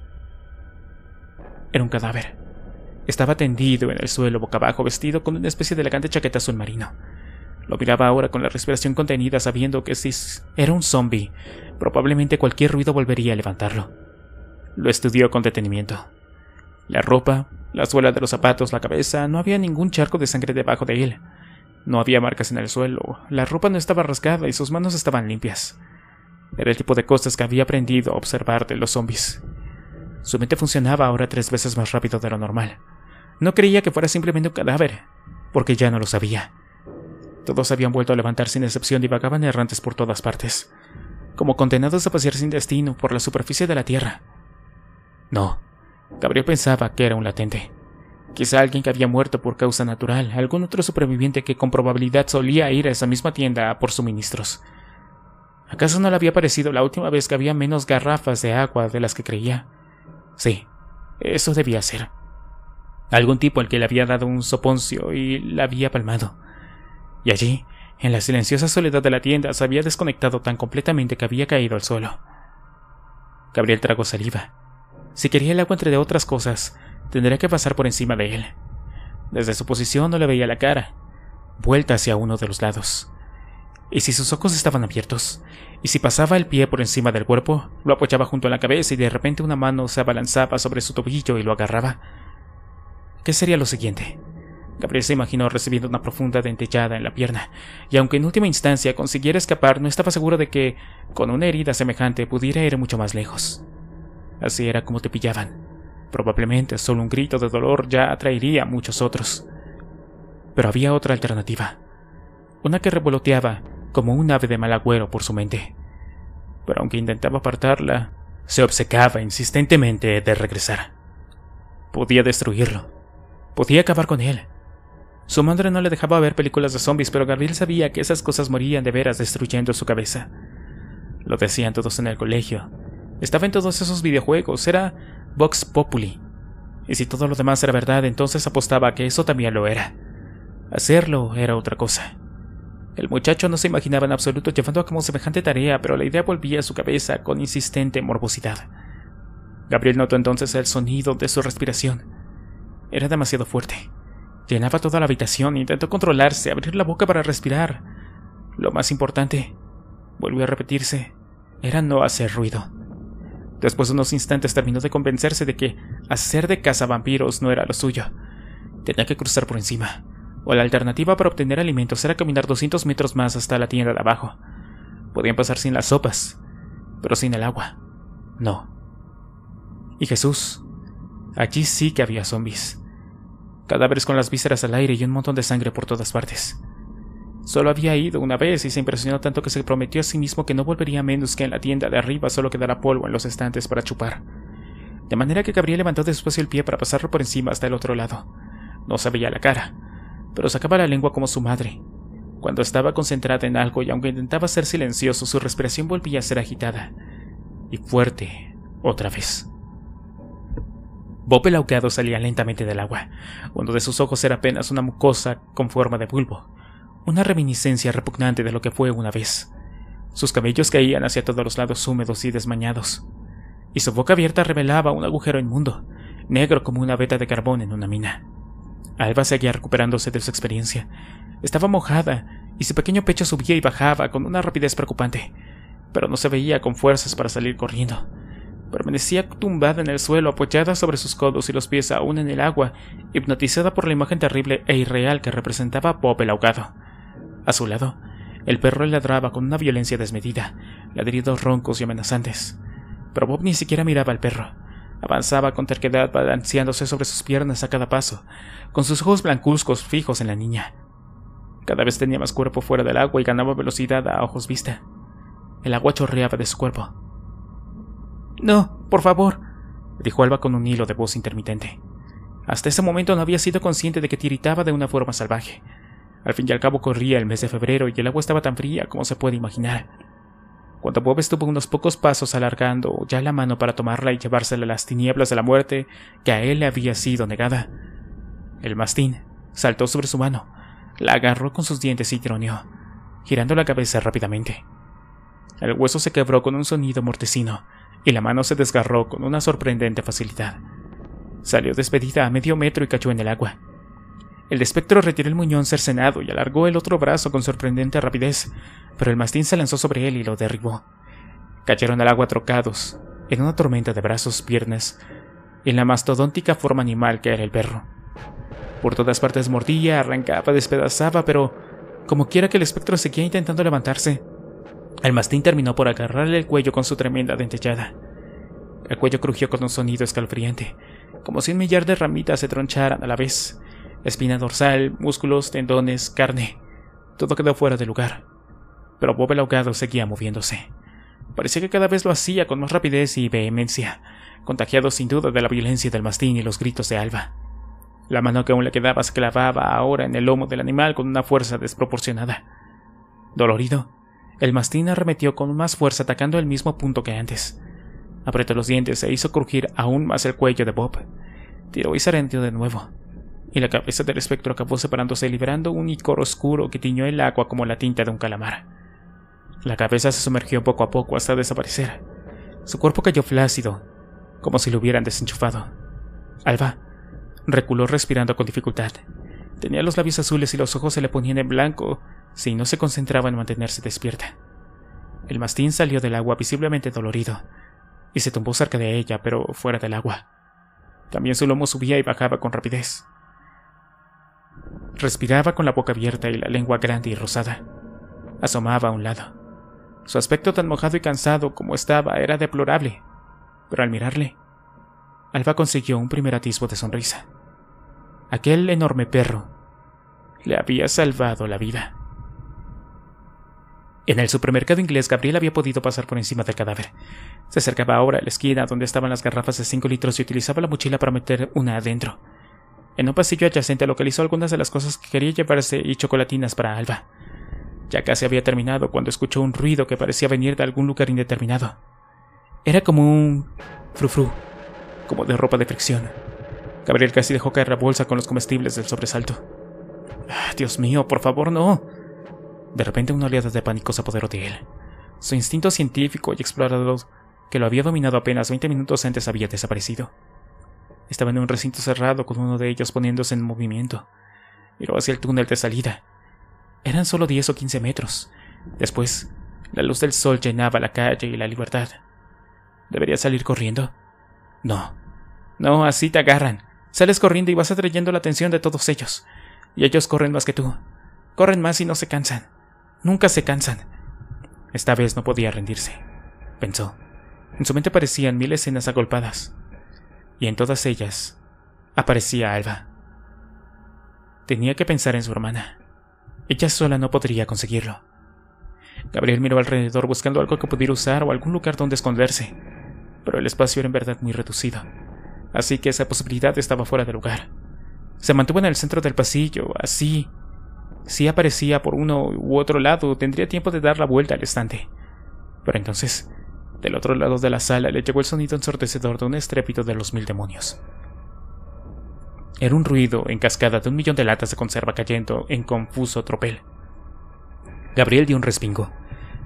Era un cadáver. Estaba tendido en el suelo boca abajo, vestido con una especie de elegante chaqueta azul marino. Lo miraba ahora con la respiración contenida, sabiendo que si era un zombi, probablemente cualquier ruido volvería a levantarlo. Lo estudió con detenimiento. La ropa, la suela de los zapatos, la cabeza, no había ningún charco de sangre debajo de él. No había marcas en el suelo, la ropa no estaba rasgada y sus manos estaban limpias. Era el tipo de cosas que había aprendido a observar de los zombies. Su mente funcionaba ahora tres veces más rápido de lo normal. No creía que fuera simplemente un cadáver, porque ya no lo sabía. Todos habían vuelto a levantar sin excepción y vagaban errantes por todas partes, como condenados a pasear sin destino por la superficie de la Tierra. No, Gabriel pensaba que era un latente. Quizá alguien que había muerto por causa natural, algún otro superviviente que con probabilidad solía ir a esa misma tienda por suministros. ¿Acaso no le había parecido la última vez que había menos garrafas de agua de las que creía? Sí, eso debía ser. Algún tipo al que le había dado un soponcio y la había palmado. Y allí, en la silenciosa soledad de la tienda, se había desconectado tan completamente que había caído al suelo. Gabriel tragó saliva. Si quería el agua entre otras cosas, tendría que pasar por encima de él. Desde su posición no le veía la cara, vuelta hacia uno de los lados y si sus ojos estaban abiertos, y si pasaba el pie por encima del cuerpo, lo apoyaba junto a la cabeza y de repente una mano se abalanzaba sobre su tobillo y lo agarraba. ¿Qué sería lo siguiente? Gabriel se imaginó recibiendo una profunda dentellada en la pierna, y aunque en última instancia consiguiera escapar, no estaba seguro de que, con una herida semejante, pudiera ir mucho más lejos. Así era como te pillaban. Probablemente solo un grito de dolor ya atraería a muchos otros. Pero había otra alternativa, una que revoloteaba como un ave de mal agüero por su mente. Pero aunque intentaba apartarla, se obcecaba insistentemente de regresar. Podía destruirlo. Podía acabar con él. Su madre no le dejaba ver películas de zombies, pero Gabriel sabía que esas cosas morían de veras destruyendo su cabeza. Lo decían todos en el colegio. Estaba en todos esos videojuegos, era Vox Populi. Y si todo lo demás era verdad, entonces apostaba que eso también lo era. Hacerlo era otra cosa. El muchacho no se imaginaba en absoluto llevando a cabo semejante tarea, pero la idea volvía a su cabeza con insistente morbosidad. Gabriel notó entonces el sonido de su respiración. Era demasiado fuerte. Llenaba toda la habitación, e intentó controlarse, abrir la boca para respirar. Lo más importante, volvió a repetirse, era no hacer ruido. Después de unos instantes terminó de convencerse de que hacer de vampiros no era lo suyo. Tenía que cruzar por encima o la alternativa para obtener alimentos era caminar 200 metros más hasta la tienda de abajo. Podían pasar sin las sopas, pero sin el agua. No. Y Jesús. Allí sí que había zombies. Cadáveres con las vísceras al aire y un montón de sangre por todas partes. Solo había ido una vez y se impresionó tanto que se prometió a sí mismo que no volvería menos que en la tienda de arriba solo quedara polvo en los estantes para chupar. De manera que Gabriel levantó despacio el pie para pasarlo por encima hasta el otro lado. No sabía la cara, pero sacaba la lengua como su madre. Cuando estaba concentrada en algo y aunque intentaba ser silencioso, su respiración volvía a ser agitada y fuerte otra vez. Bob el salía lentamente del agua. Uno de sus ojos era apenas una mucosa con forma de bulbo, una reminiscencia repugnante de lo que fue una vez. Sus cabellos caían hacia todos los lados húmedos y desmañados, y su boca abierta revelaba un agujero inmundo, negro como una veta de carbón en una mina. Alba seguía recuperándose de su experiencia. Estaba mojada, y su pequeño pecho subía y bajaba con una rapidez preocupante, pero no se veía con fuerzas para salir corriendo. Permanecía tumbada en el suelo, apoyada sobre sus codos y los pies aún en el agua, hipnotizada por la imagen terrible e irreal que representaba Bob el ahogado. A su lado, el perro ladraba con una violencia desmedida, ladridos roncos y amenazantes. Pero Bob ni siquiera miraba al perro. Avanzaba con terquedad balanceándose sobre sus piernas a cada paso, con sus ojos blancuzcos fijos en la niña. Cada vez tenía más cuerpo fuera del agua y ganaba velocidad a ojos vista. El agua chorreaba de su cuerpo. No, por favor, dijo Alba con un hilo de voz intermitente. Hasta ese momento no había sido consciente de que tiritaba de una forma salvaje. Al fin y al cabo corría el mes de febrero y el agua estaba tan fría como se puede imaginar cuando Bob estuvo unos pocos pasos alargando ya la mano para tomarla y llevársela a las tinieblas de la muerte que a él le había sido negada. El mastín saltó sobre su mano, la agarró con sus dientes y troneó, girando la cabeza rápidamente. El hueso se quebró con un sonido mortecino y la mano se desgarró con una sorprendente facilidad. Salió despedida a medio metro y cayó en el agua. El espectro retiró el muñón cercenado y alargó el otro brazo con sorprendente rapidez, pero el mastín se lanzó sobre él y lo derribó. Cayeron al agua trocados, en una tormenta de brazos, piernas, en la mastodóntica forma animal que era el perro. Por todas partes mordía, arrancaba, despedazaba, pero como quiera que el espectro seguía intentando levantarse, el mastín terminó por agarrarle el cuello con su tremenda dentellada. El cuello crujió con un sonido escalofriante, como si un millar de ramitas se troncharan a la vez. Espina dorsal, músculos, tendones, carne. Todo quedó fuera de lugar pero Bob el ahogado seguía moviéndose. Parecía que cada vez lo hacía con más rapidez y vehemencia, contagiado sin duda de la violencia del mastín y los gritos de Alba. La mano que aún le quedaba se clavaba ahora en el lomo del animal con una fuerza desproporcionada. Dolorido, el mastín arremetió con más fuerza atacando el mismo punto que antes. Apretó los dientes e hizo crujir aún más el cuello de Bob. Tiró y se rentió de nuevo, y la cabeza del espectro acabó separándose liberando un icor oscuro que tiñó el agua como la tinta de un calamar. La cabeza se sumergió poco a poco hasta desaparecer. Su cuerpo cayó flácido, como si lo hubieran desenchufado. Alba reculó respirando con dificultad. Tenía los labios azules y los ojos se le ponían en blanco si no se concentraba en mantenerse despierta. El mastín salió del agua visiblemente dolorido y se tumbó cerca de ella, pero fuera del agua. También su lomo subía y bajaba con rapidez. Respiraba con la boca abierta y la lengua grande y rosada. Asomaba a un lado. Su aspecto tan mojado y cansado como estaba era deplorable, pero al mirarle, Alba consiguió un primer atisbo de sonrisa. Aquel enorme perro le había salvado la vida. En el supermercado inglés, Gabriel había podido pasar por encima del cadáver. Se acercaba ahora a la esquina donde estaban las garrafas de 5 litros y utilizaba la mochila para meter una adentro. En un pasillo adyacente localizó algunas de las cosas que quería llevarse y chocolatinas para Alba. Ya casi había terminado cuando escuchó un ruido que parecía venir de algún lugar indeterminado. Era como un frufru, como de ropa de fricción. Gabriel casi dejó caer la bolsa con los comestibles del sobresalto. Ah, Dios mío, por favor, no. De repente una oleada de pánico se apoderó de él. Su instinto científico y explorador, que lo había dominado apenas 20 minutos antes, había desaparecido. Estaba en un recinto cerrado con uno de ellos poniéndose en movimiento. Miró hacia el túnel de salida eran solo 10 o 15 metros. Después, la luz del sol llenaba la calle y la libertad. ¿Deberías salir corriendo? No. No, así te agarran. Sales corriendo y vas atrayendo la atención de todos ellos. Y ellos corren más que tú. Corren más y no se cansan. Nunca se cansan. Esta vez no podía rendirse, pensó. En su mente aparecían mil escenas agolpadas. Y en todas ellas aparecía Alba. Tenía que pensar en su hermana. Ella sola no podría conseguirlo. Gabriel miró alrededor buscando algo que pudiera usar o algún lugar donde esconderse, pero el espacio era en verdad muy reducido, así que esa posibilidad estaba fuera de lugar. Se mantuvo en el centro del pasillo, así. Si aparecía por uno u otro lado, tendría tiempo de dar la vuelta al estante. Pero entonces, del otro lado de la sala le llegó el sonido ensordecedor de un estrépito de los mil demonios. Era un ruido en cascada de un millón de latas de conserva cayendo en confuso tropel. Gabriel dio un respingo.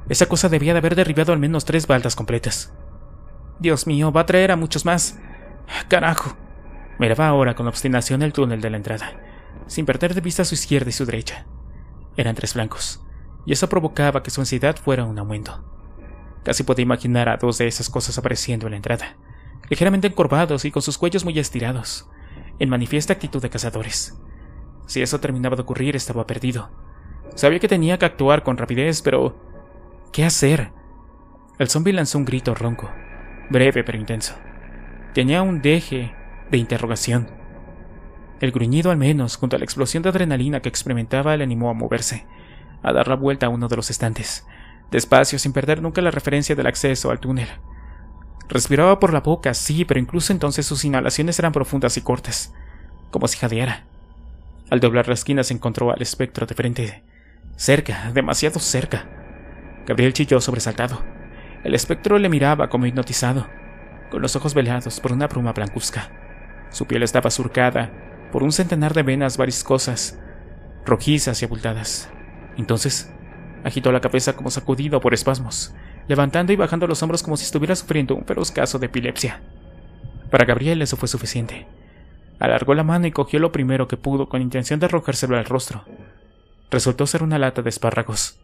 Esa cosa debía de haber derribado al menos tres baldas completas. Dios mío, va a traer a muchos más. Carajo. Miraba ahora con obstinación el túnel de la entrada, sin perder de vista su izquierda y su derecha. Eran tres blancos, y eso provocaba que su ansiedad fuera un aumento. Casi podía imaginar a dos de esas cosas apareciendo en la entrada, ligeramente encorvados y con sus cuellos muy estirados en manifiesta actitud de cazadores. Si eso terminaba de ocurrir, estaba perdido. Sabía que tenía que actuar con rapidez, pero... ¿Qué hacer? El zombi lanzó un grito ronco, breve pero intenso. Tenía un deje de interrogación. El gruñido al menos, junto a la explosión de adrenalina que experimentaba, le animó a moverse, a dar la vuelta a uno de los estantes, despacio sin perder nunca la referencia del acceso al túnel. Respiraba por la boca, sí, pero incluso entonces sus inhalaciones eran profundas y cortas, como si jadeara. Al doblar la esquina se encontró al espectro de frente. Cerca, demasiado cerca. Gabriel chilló sobresaltado. El espectro le miraba como hipnotizado, con los ojos velados por una bruma blancuzca. Su piel estaba surcada por un centenar de venas variscosas, rojizas y abultadas. Entonces, agitó la cabeza como sacudido por espasmos levantando y bajando los hombros como si estuviera sufriendo un feroz caso de epilepsia. Para Gabriel eso fue suficiente. Alargó la mano y cogió lo primero que pudo con intención de arrojárselo al rostro. Resultó ser una lata de espárragos.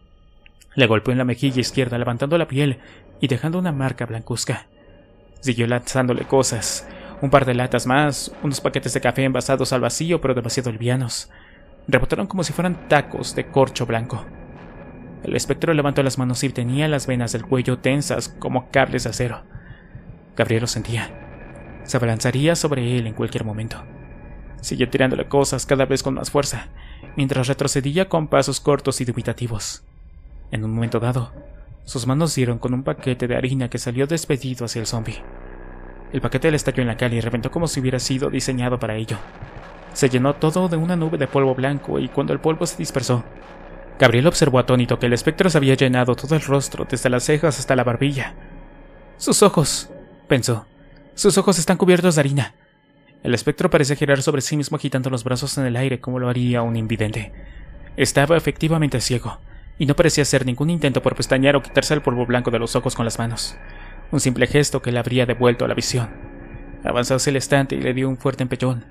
Le golpeó en la mejilla izquierda, levantando la piel y dejando una marca blancuzca. Siguió lanzándole cosas, un par de latas más, unos paquetes de café envasados al vacío pero demasiado livianos. Rebotaron como si fueran tacos de corcho blanco. El espectro levantó las manos y tenía las venas del cuello tensas como cables de acero. Gabriel lo sentía. Se abalanzaría sobre él en cualquier momento. Siguió tirándole cosas cada vez con más fuerza, mientras retrocedía con pasos cortos y dubitativos. En un momento dado, sus manos dieron con un paquete de harina que salió despedido hacia el zombi. El paquete le estalló en la calle y reventó como si hubiera sido diseñado para ello. Se llenó todo de una nube de polvo blanco y cuando el polvo se dispersó, Gabriel observó atónito que el espectro se había llenado todo el rostro, desde las cejas hasta la barbilla. Sus ojos, pensó. Sus ojos están cubiertos de harina. El espectro parecía girar sobre sí mismo agitando los brazos en el aire como lo haría un invidente. Estaba efectivamente ciego, y no parecía hacer ningún intento por pestañear o quitarse el polvo blanco de los ojos con las manos. Un simple gesto que le habría devuelto a la visión. Avanzó hacia el estante y le dio un fuerte empellón.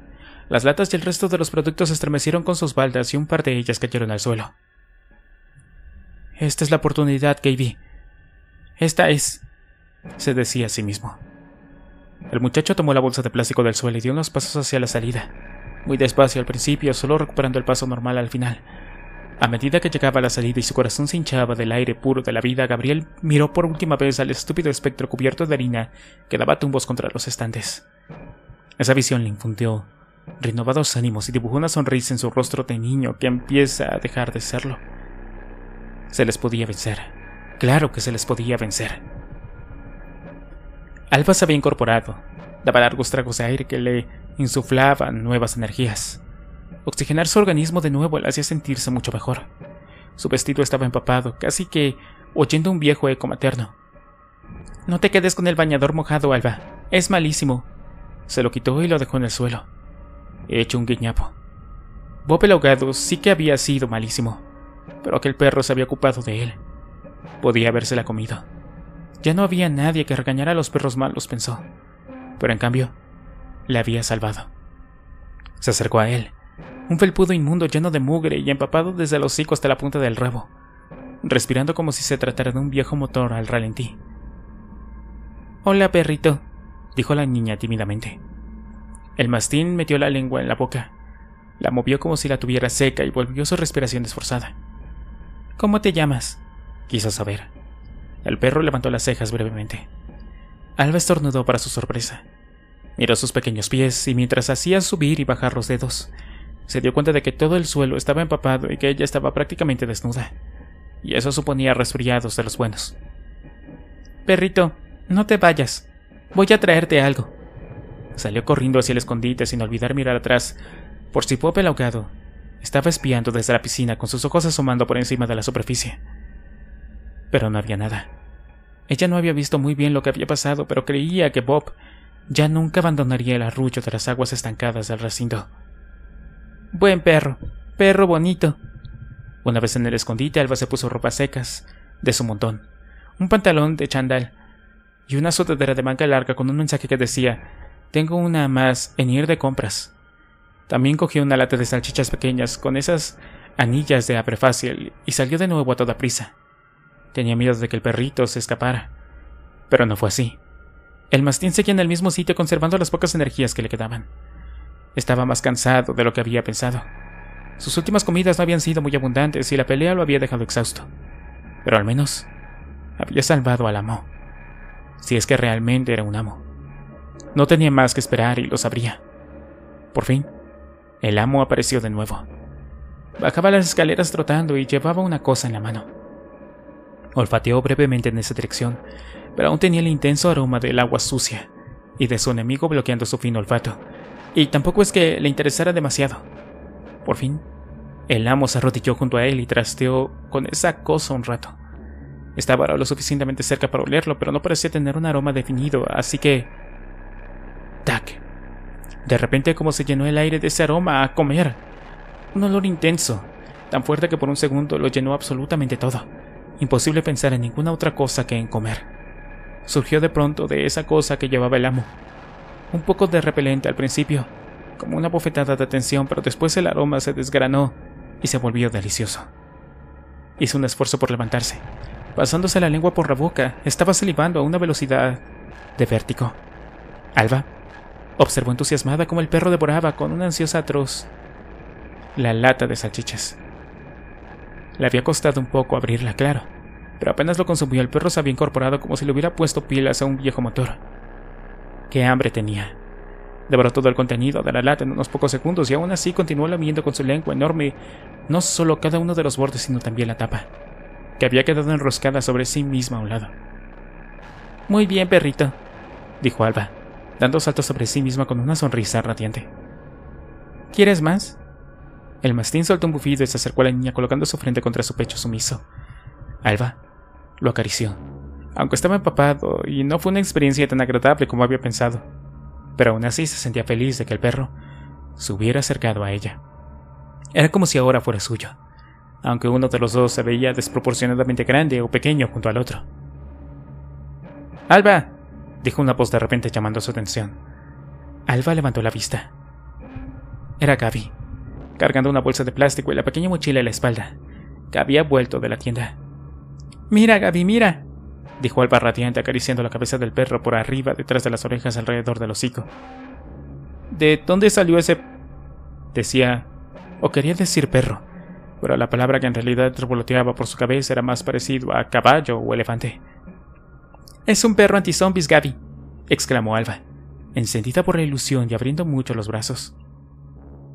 Las latas y el resto de los productos se estremecieron con sus baldas y un par de ellas cayeron al suelo. Esta es la oportunidad, que vi Esta es... se decía a sí mismo. El muchacho tomó la bolsa de plástico del suelo y dio unos pasos hacia la salida, muy despacio al principio, solo recuperando el paso normal al final. A medida que llegaba a la salida y su corazón se hinchaba del aire puro de la vida, Gabriel miró por última vez al estúpido espectro cubierto de harina que daba tumbos contra los estantes. Esa visión le infundió renovados ánimos y dibujó una sonrisa en su rostro de niño que empieza a dejar de serlo. Se les podía vencer. Claro que se les podía vencer. Alba se había incorporado. Daba largos tragos de aire que le insuflaban nuevas energías. Oxigenar su organismo de nuevo le hacía sentirse mucho mejor. Su vestido estaba empapado, casi que oyendo un viejo eco materno. No te quedes con el bañador mojado, Alba. Es malísimo. Se lo quitó y lo dejó en el suelo. He hecho un guiñapo. Bob el ahogado sí que había sido malísimo pero aquel perro se había ocupado de él. Podía habérsela comido. Ya no había nadie que regañara a los perros malos, pensó. Pero en cambio, la había salvado. Se acercó a él, un felpudo inmundo lleno de mugre y empapado desde el hocico hasta la punta del rabo, respirando como si se tratara de un viejo motor al ralentí. Hola, perrito, dijo la niña tímidamente. El mastín metió la lengua en la boca, la movió como si la tuviera seca y volvió su respiración esforzada. ¿Cómo te llamas? quiso saber. El perro levantó las cejas brevemente. Alba estornudó para su sorpresa. Miró sus pequeños pies y mientras hacía subir y bajar los dedos, se dio cuenta de que todo el suelo estaba empapado y que ella estaba prácticamente desnuda. Y eso suponía resfriados de los buenos. Perrito, no te vayas. Voy a traerte algo. Salió corriendo hacia el escondite sin olvidar mirar atrás, por si fue ahogado estaba espiando desde la piscina con sus ojos asomando por encima de la superficie. Pero no había nada. Ella no había visto muy bien lo que había pasado, pero creía que Bob ya nunca abandonaría el arrullo de las aguas estancadas del recinto. Buen perro, perro bonito. Una vez en el escondite, Alba se puso ropas secas, de su montón, un pantalón de chandal y una sudadera de manga larga con un mensaje que decía: Tengo una más en ir de compras. También cogió una lata de salchichas pequeñas con esas anillas de abre y salió de nuevo a toda prisa. Tenía miedo de que el perrito se escapara. Pero no fue así. El mastín seguía en el mismo sitio conservando las pocas energías que le quedaban. Estaba más cansado de lo que había pensado. Sus últimas comidas no habían sido muy abundantes y la pelea lo había dejado exhausto. Pero al menos había salvado al amo. Si es que realmente era un amo. No tenía más que esperar y lo sabría. Por fin, el amo apareció de nuevo. Bajaba las escaleras trotando y llevaba una cosa en la mano. Olfateó brevemente en esa dirección, pero aún tenía el intenso aroma del agua sucia y de su enemigo bloqueando su fino olfato, y tampoco es que le interesara demasiado. Por fin, el amo se arrodilló junto a él y trasteó con esa cosa un rato. Estaba lo suficientemente cerca para olerlo, pero no parecía tener un aroma definido, así que... ¡Tac! De repente como se llenó el aire de ese aroma a comer. Un olor intenso, tan fuerte que por un segundo lo llenó absolutamente todo. Imposible pensar en ninguna otra cosa que en comer. Surgió de pronto de esa cosa que llevaba el amo. Un poco de repelente al principio, como una bofetada de atención, pero después el aroma se desgranó y se volvió delicioso. Hizo un esfuerzo por levantarse. Pasándose la lengua por la boca, estaba salivando a una velocidad de vértigo. Alba Observó entusiasmada cómo el perro devoraba con una ansiosa atroz la lata de salchichas. Le había costado un poco abrirla, claro, pero apenas lo consumió el perro se había incorporado como si le hubiera puesto pilas a un viejo motor. ¡Qué hambre tenía! Devoró todo el contenido de la lata en unos pocos segundos y aún así continuó lamiendo con su lengua enorme no solo cada uno de los bordes sino también la tapa, que había quedado enroscada sobre sí misma a un lado. Muy bien, perrito, dijo Alba, dando saltos sobre sí misma con una sonrisa radiante. ¿Quieres más? El mastín soltó un bufido y se acercó a la niña colocando su frente contra su pecho sumiso. Alba lo acarició, aunque estaba empapado y no fue una experiencia tan agradable como había pensado, pero aún así se sentía feliz de que el perro se hubiera acercado a ella. Era como si ahora fuera suyo, aunque uno de los dos se veía desproporcionadamente grande o pequeño junto al otro. Alba, dijo una voz de repente llamando su atención. Alba levantó la vista. Era Gaby, cargando una bolsa de plástico y la pequeña mochila en la espalda. que había vuelto de la tienda. Mira, Gaby, mira, dijo Alba radiante acariciando la cabeza del perro por arriba, detrás de las orejas, alrededor del hocico. ¿De dónde salió ese...? decía, o quería decir perro, pero la palabra que en realidad revoloteaba por su cabeza era más parecido a caballo o elefante. Es un perro antizombis, Gaby, exclamó Alba, encendida por la ilusión y abriendo mucho los brazos.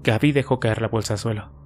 Gaby dejó caer la bolsa al suelo.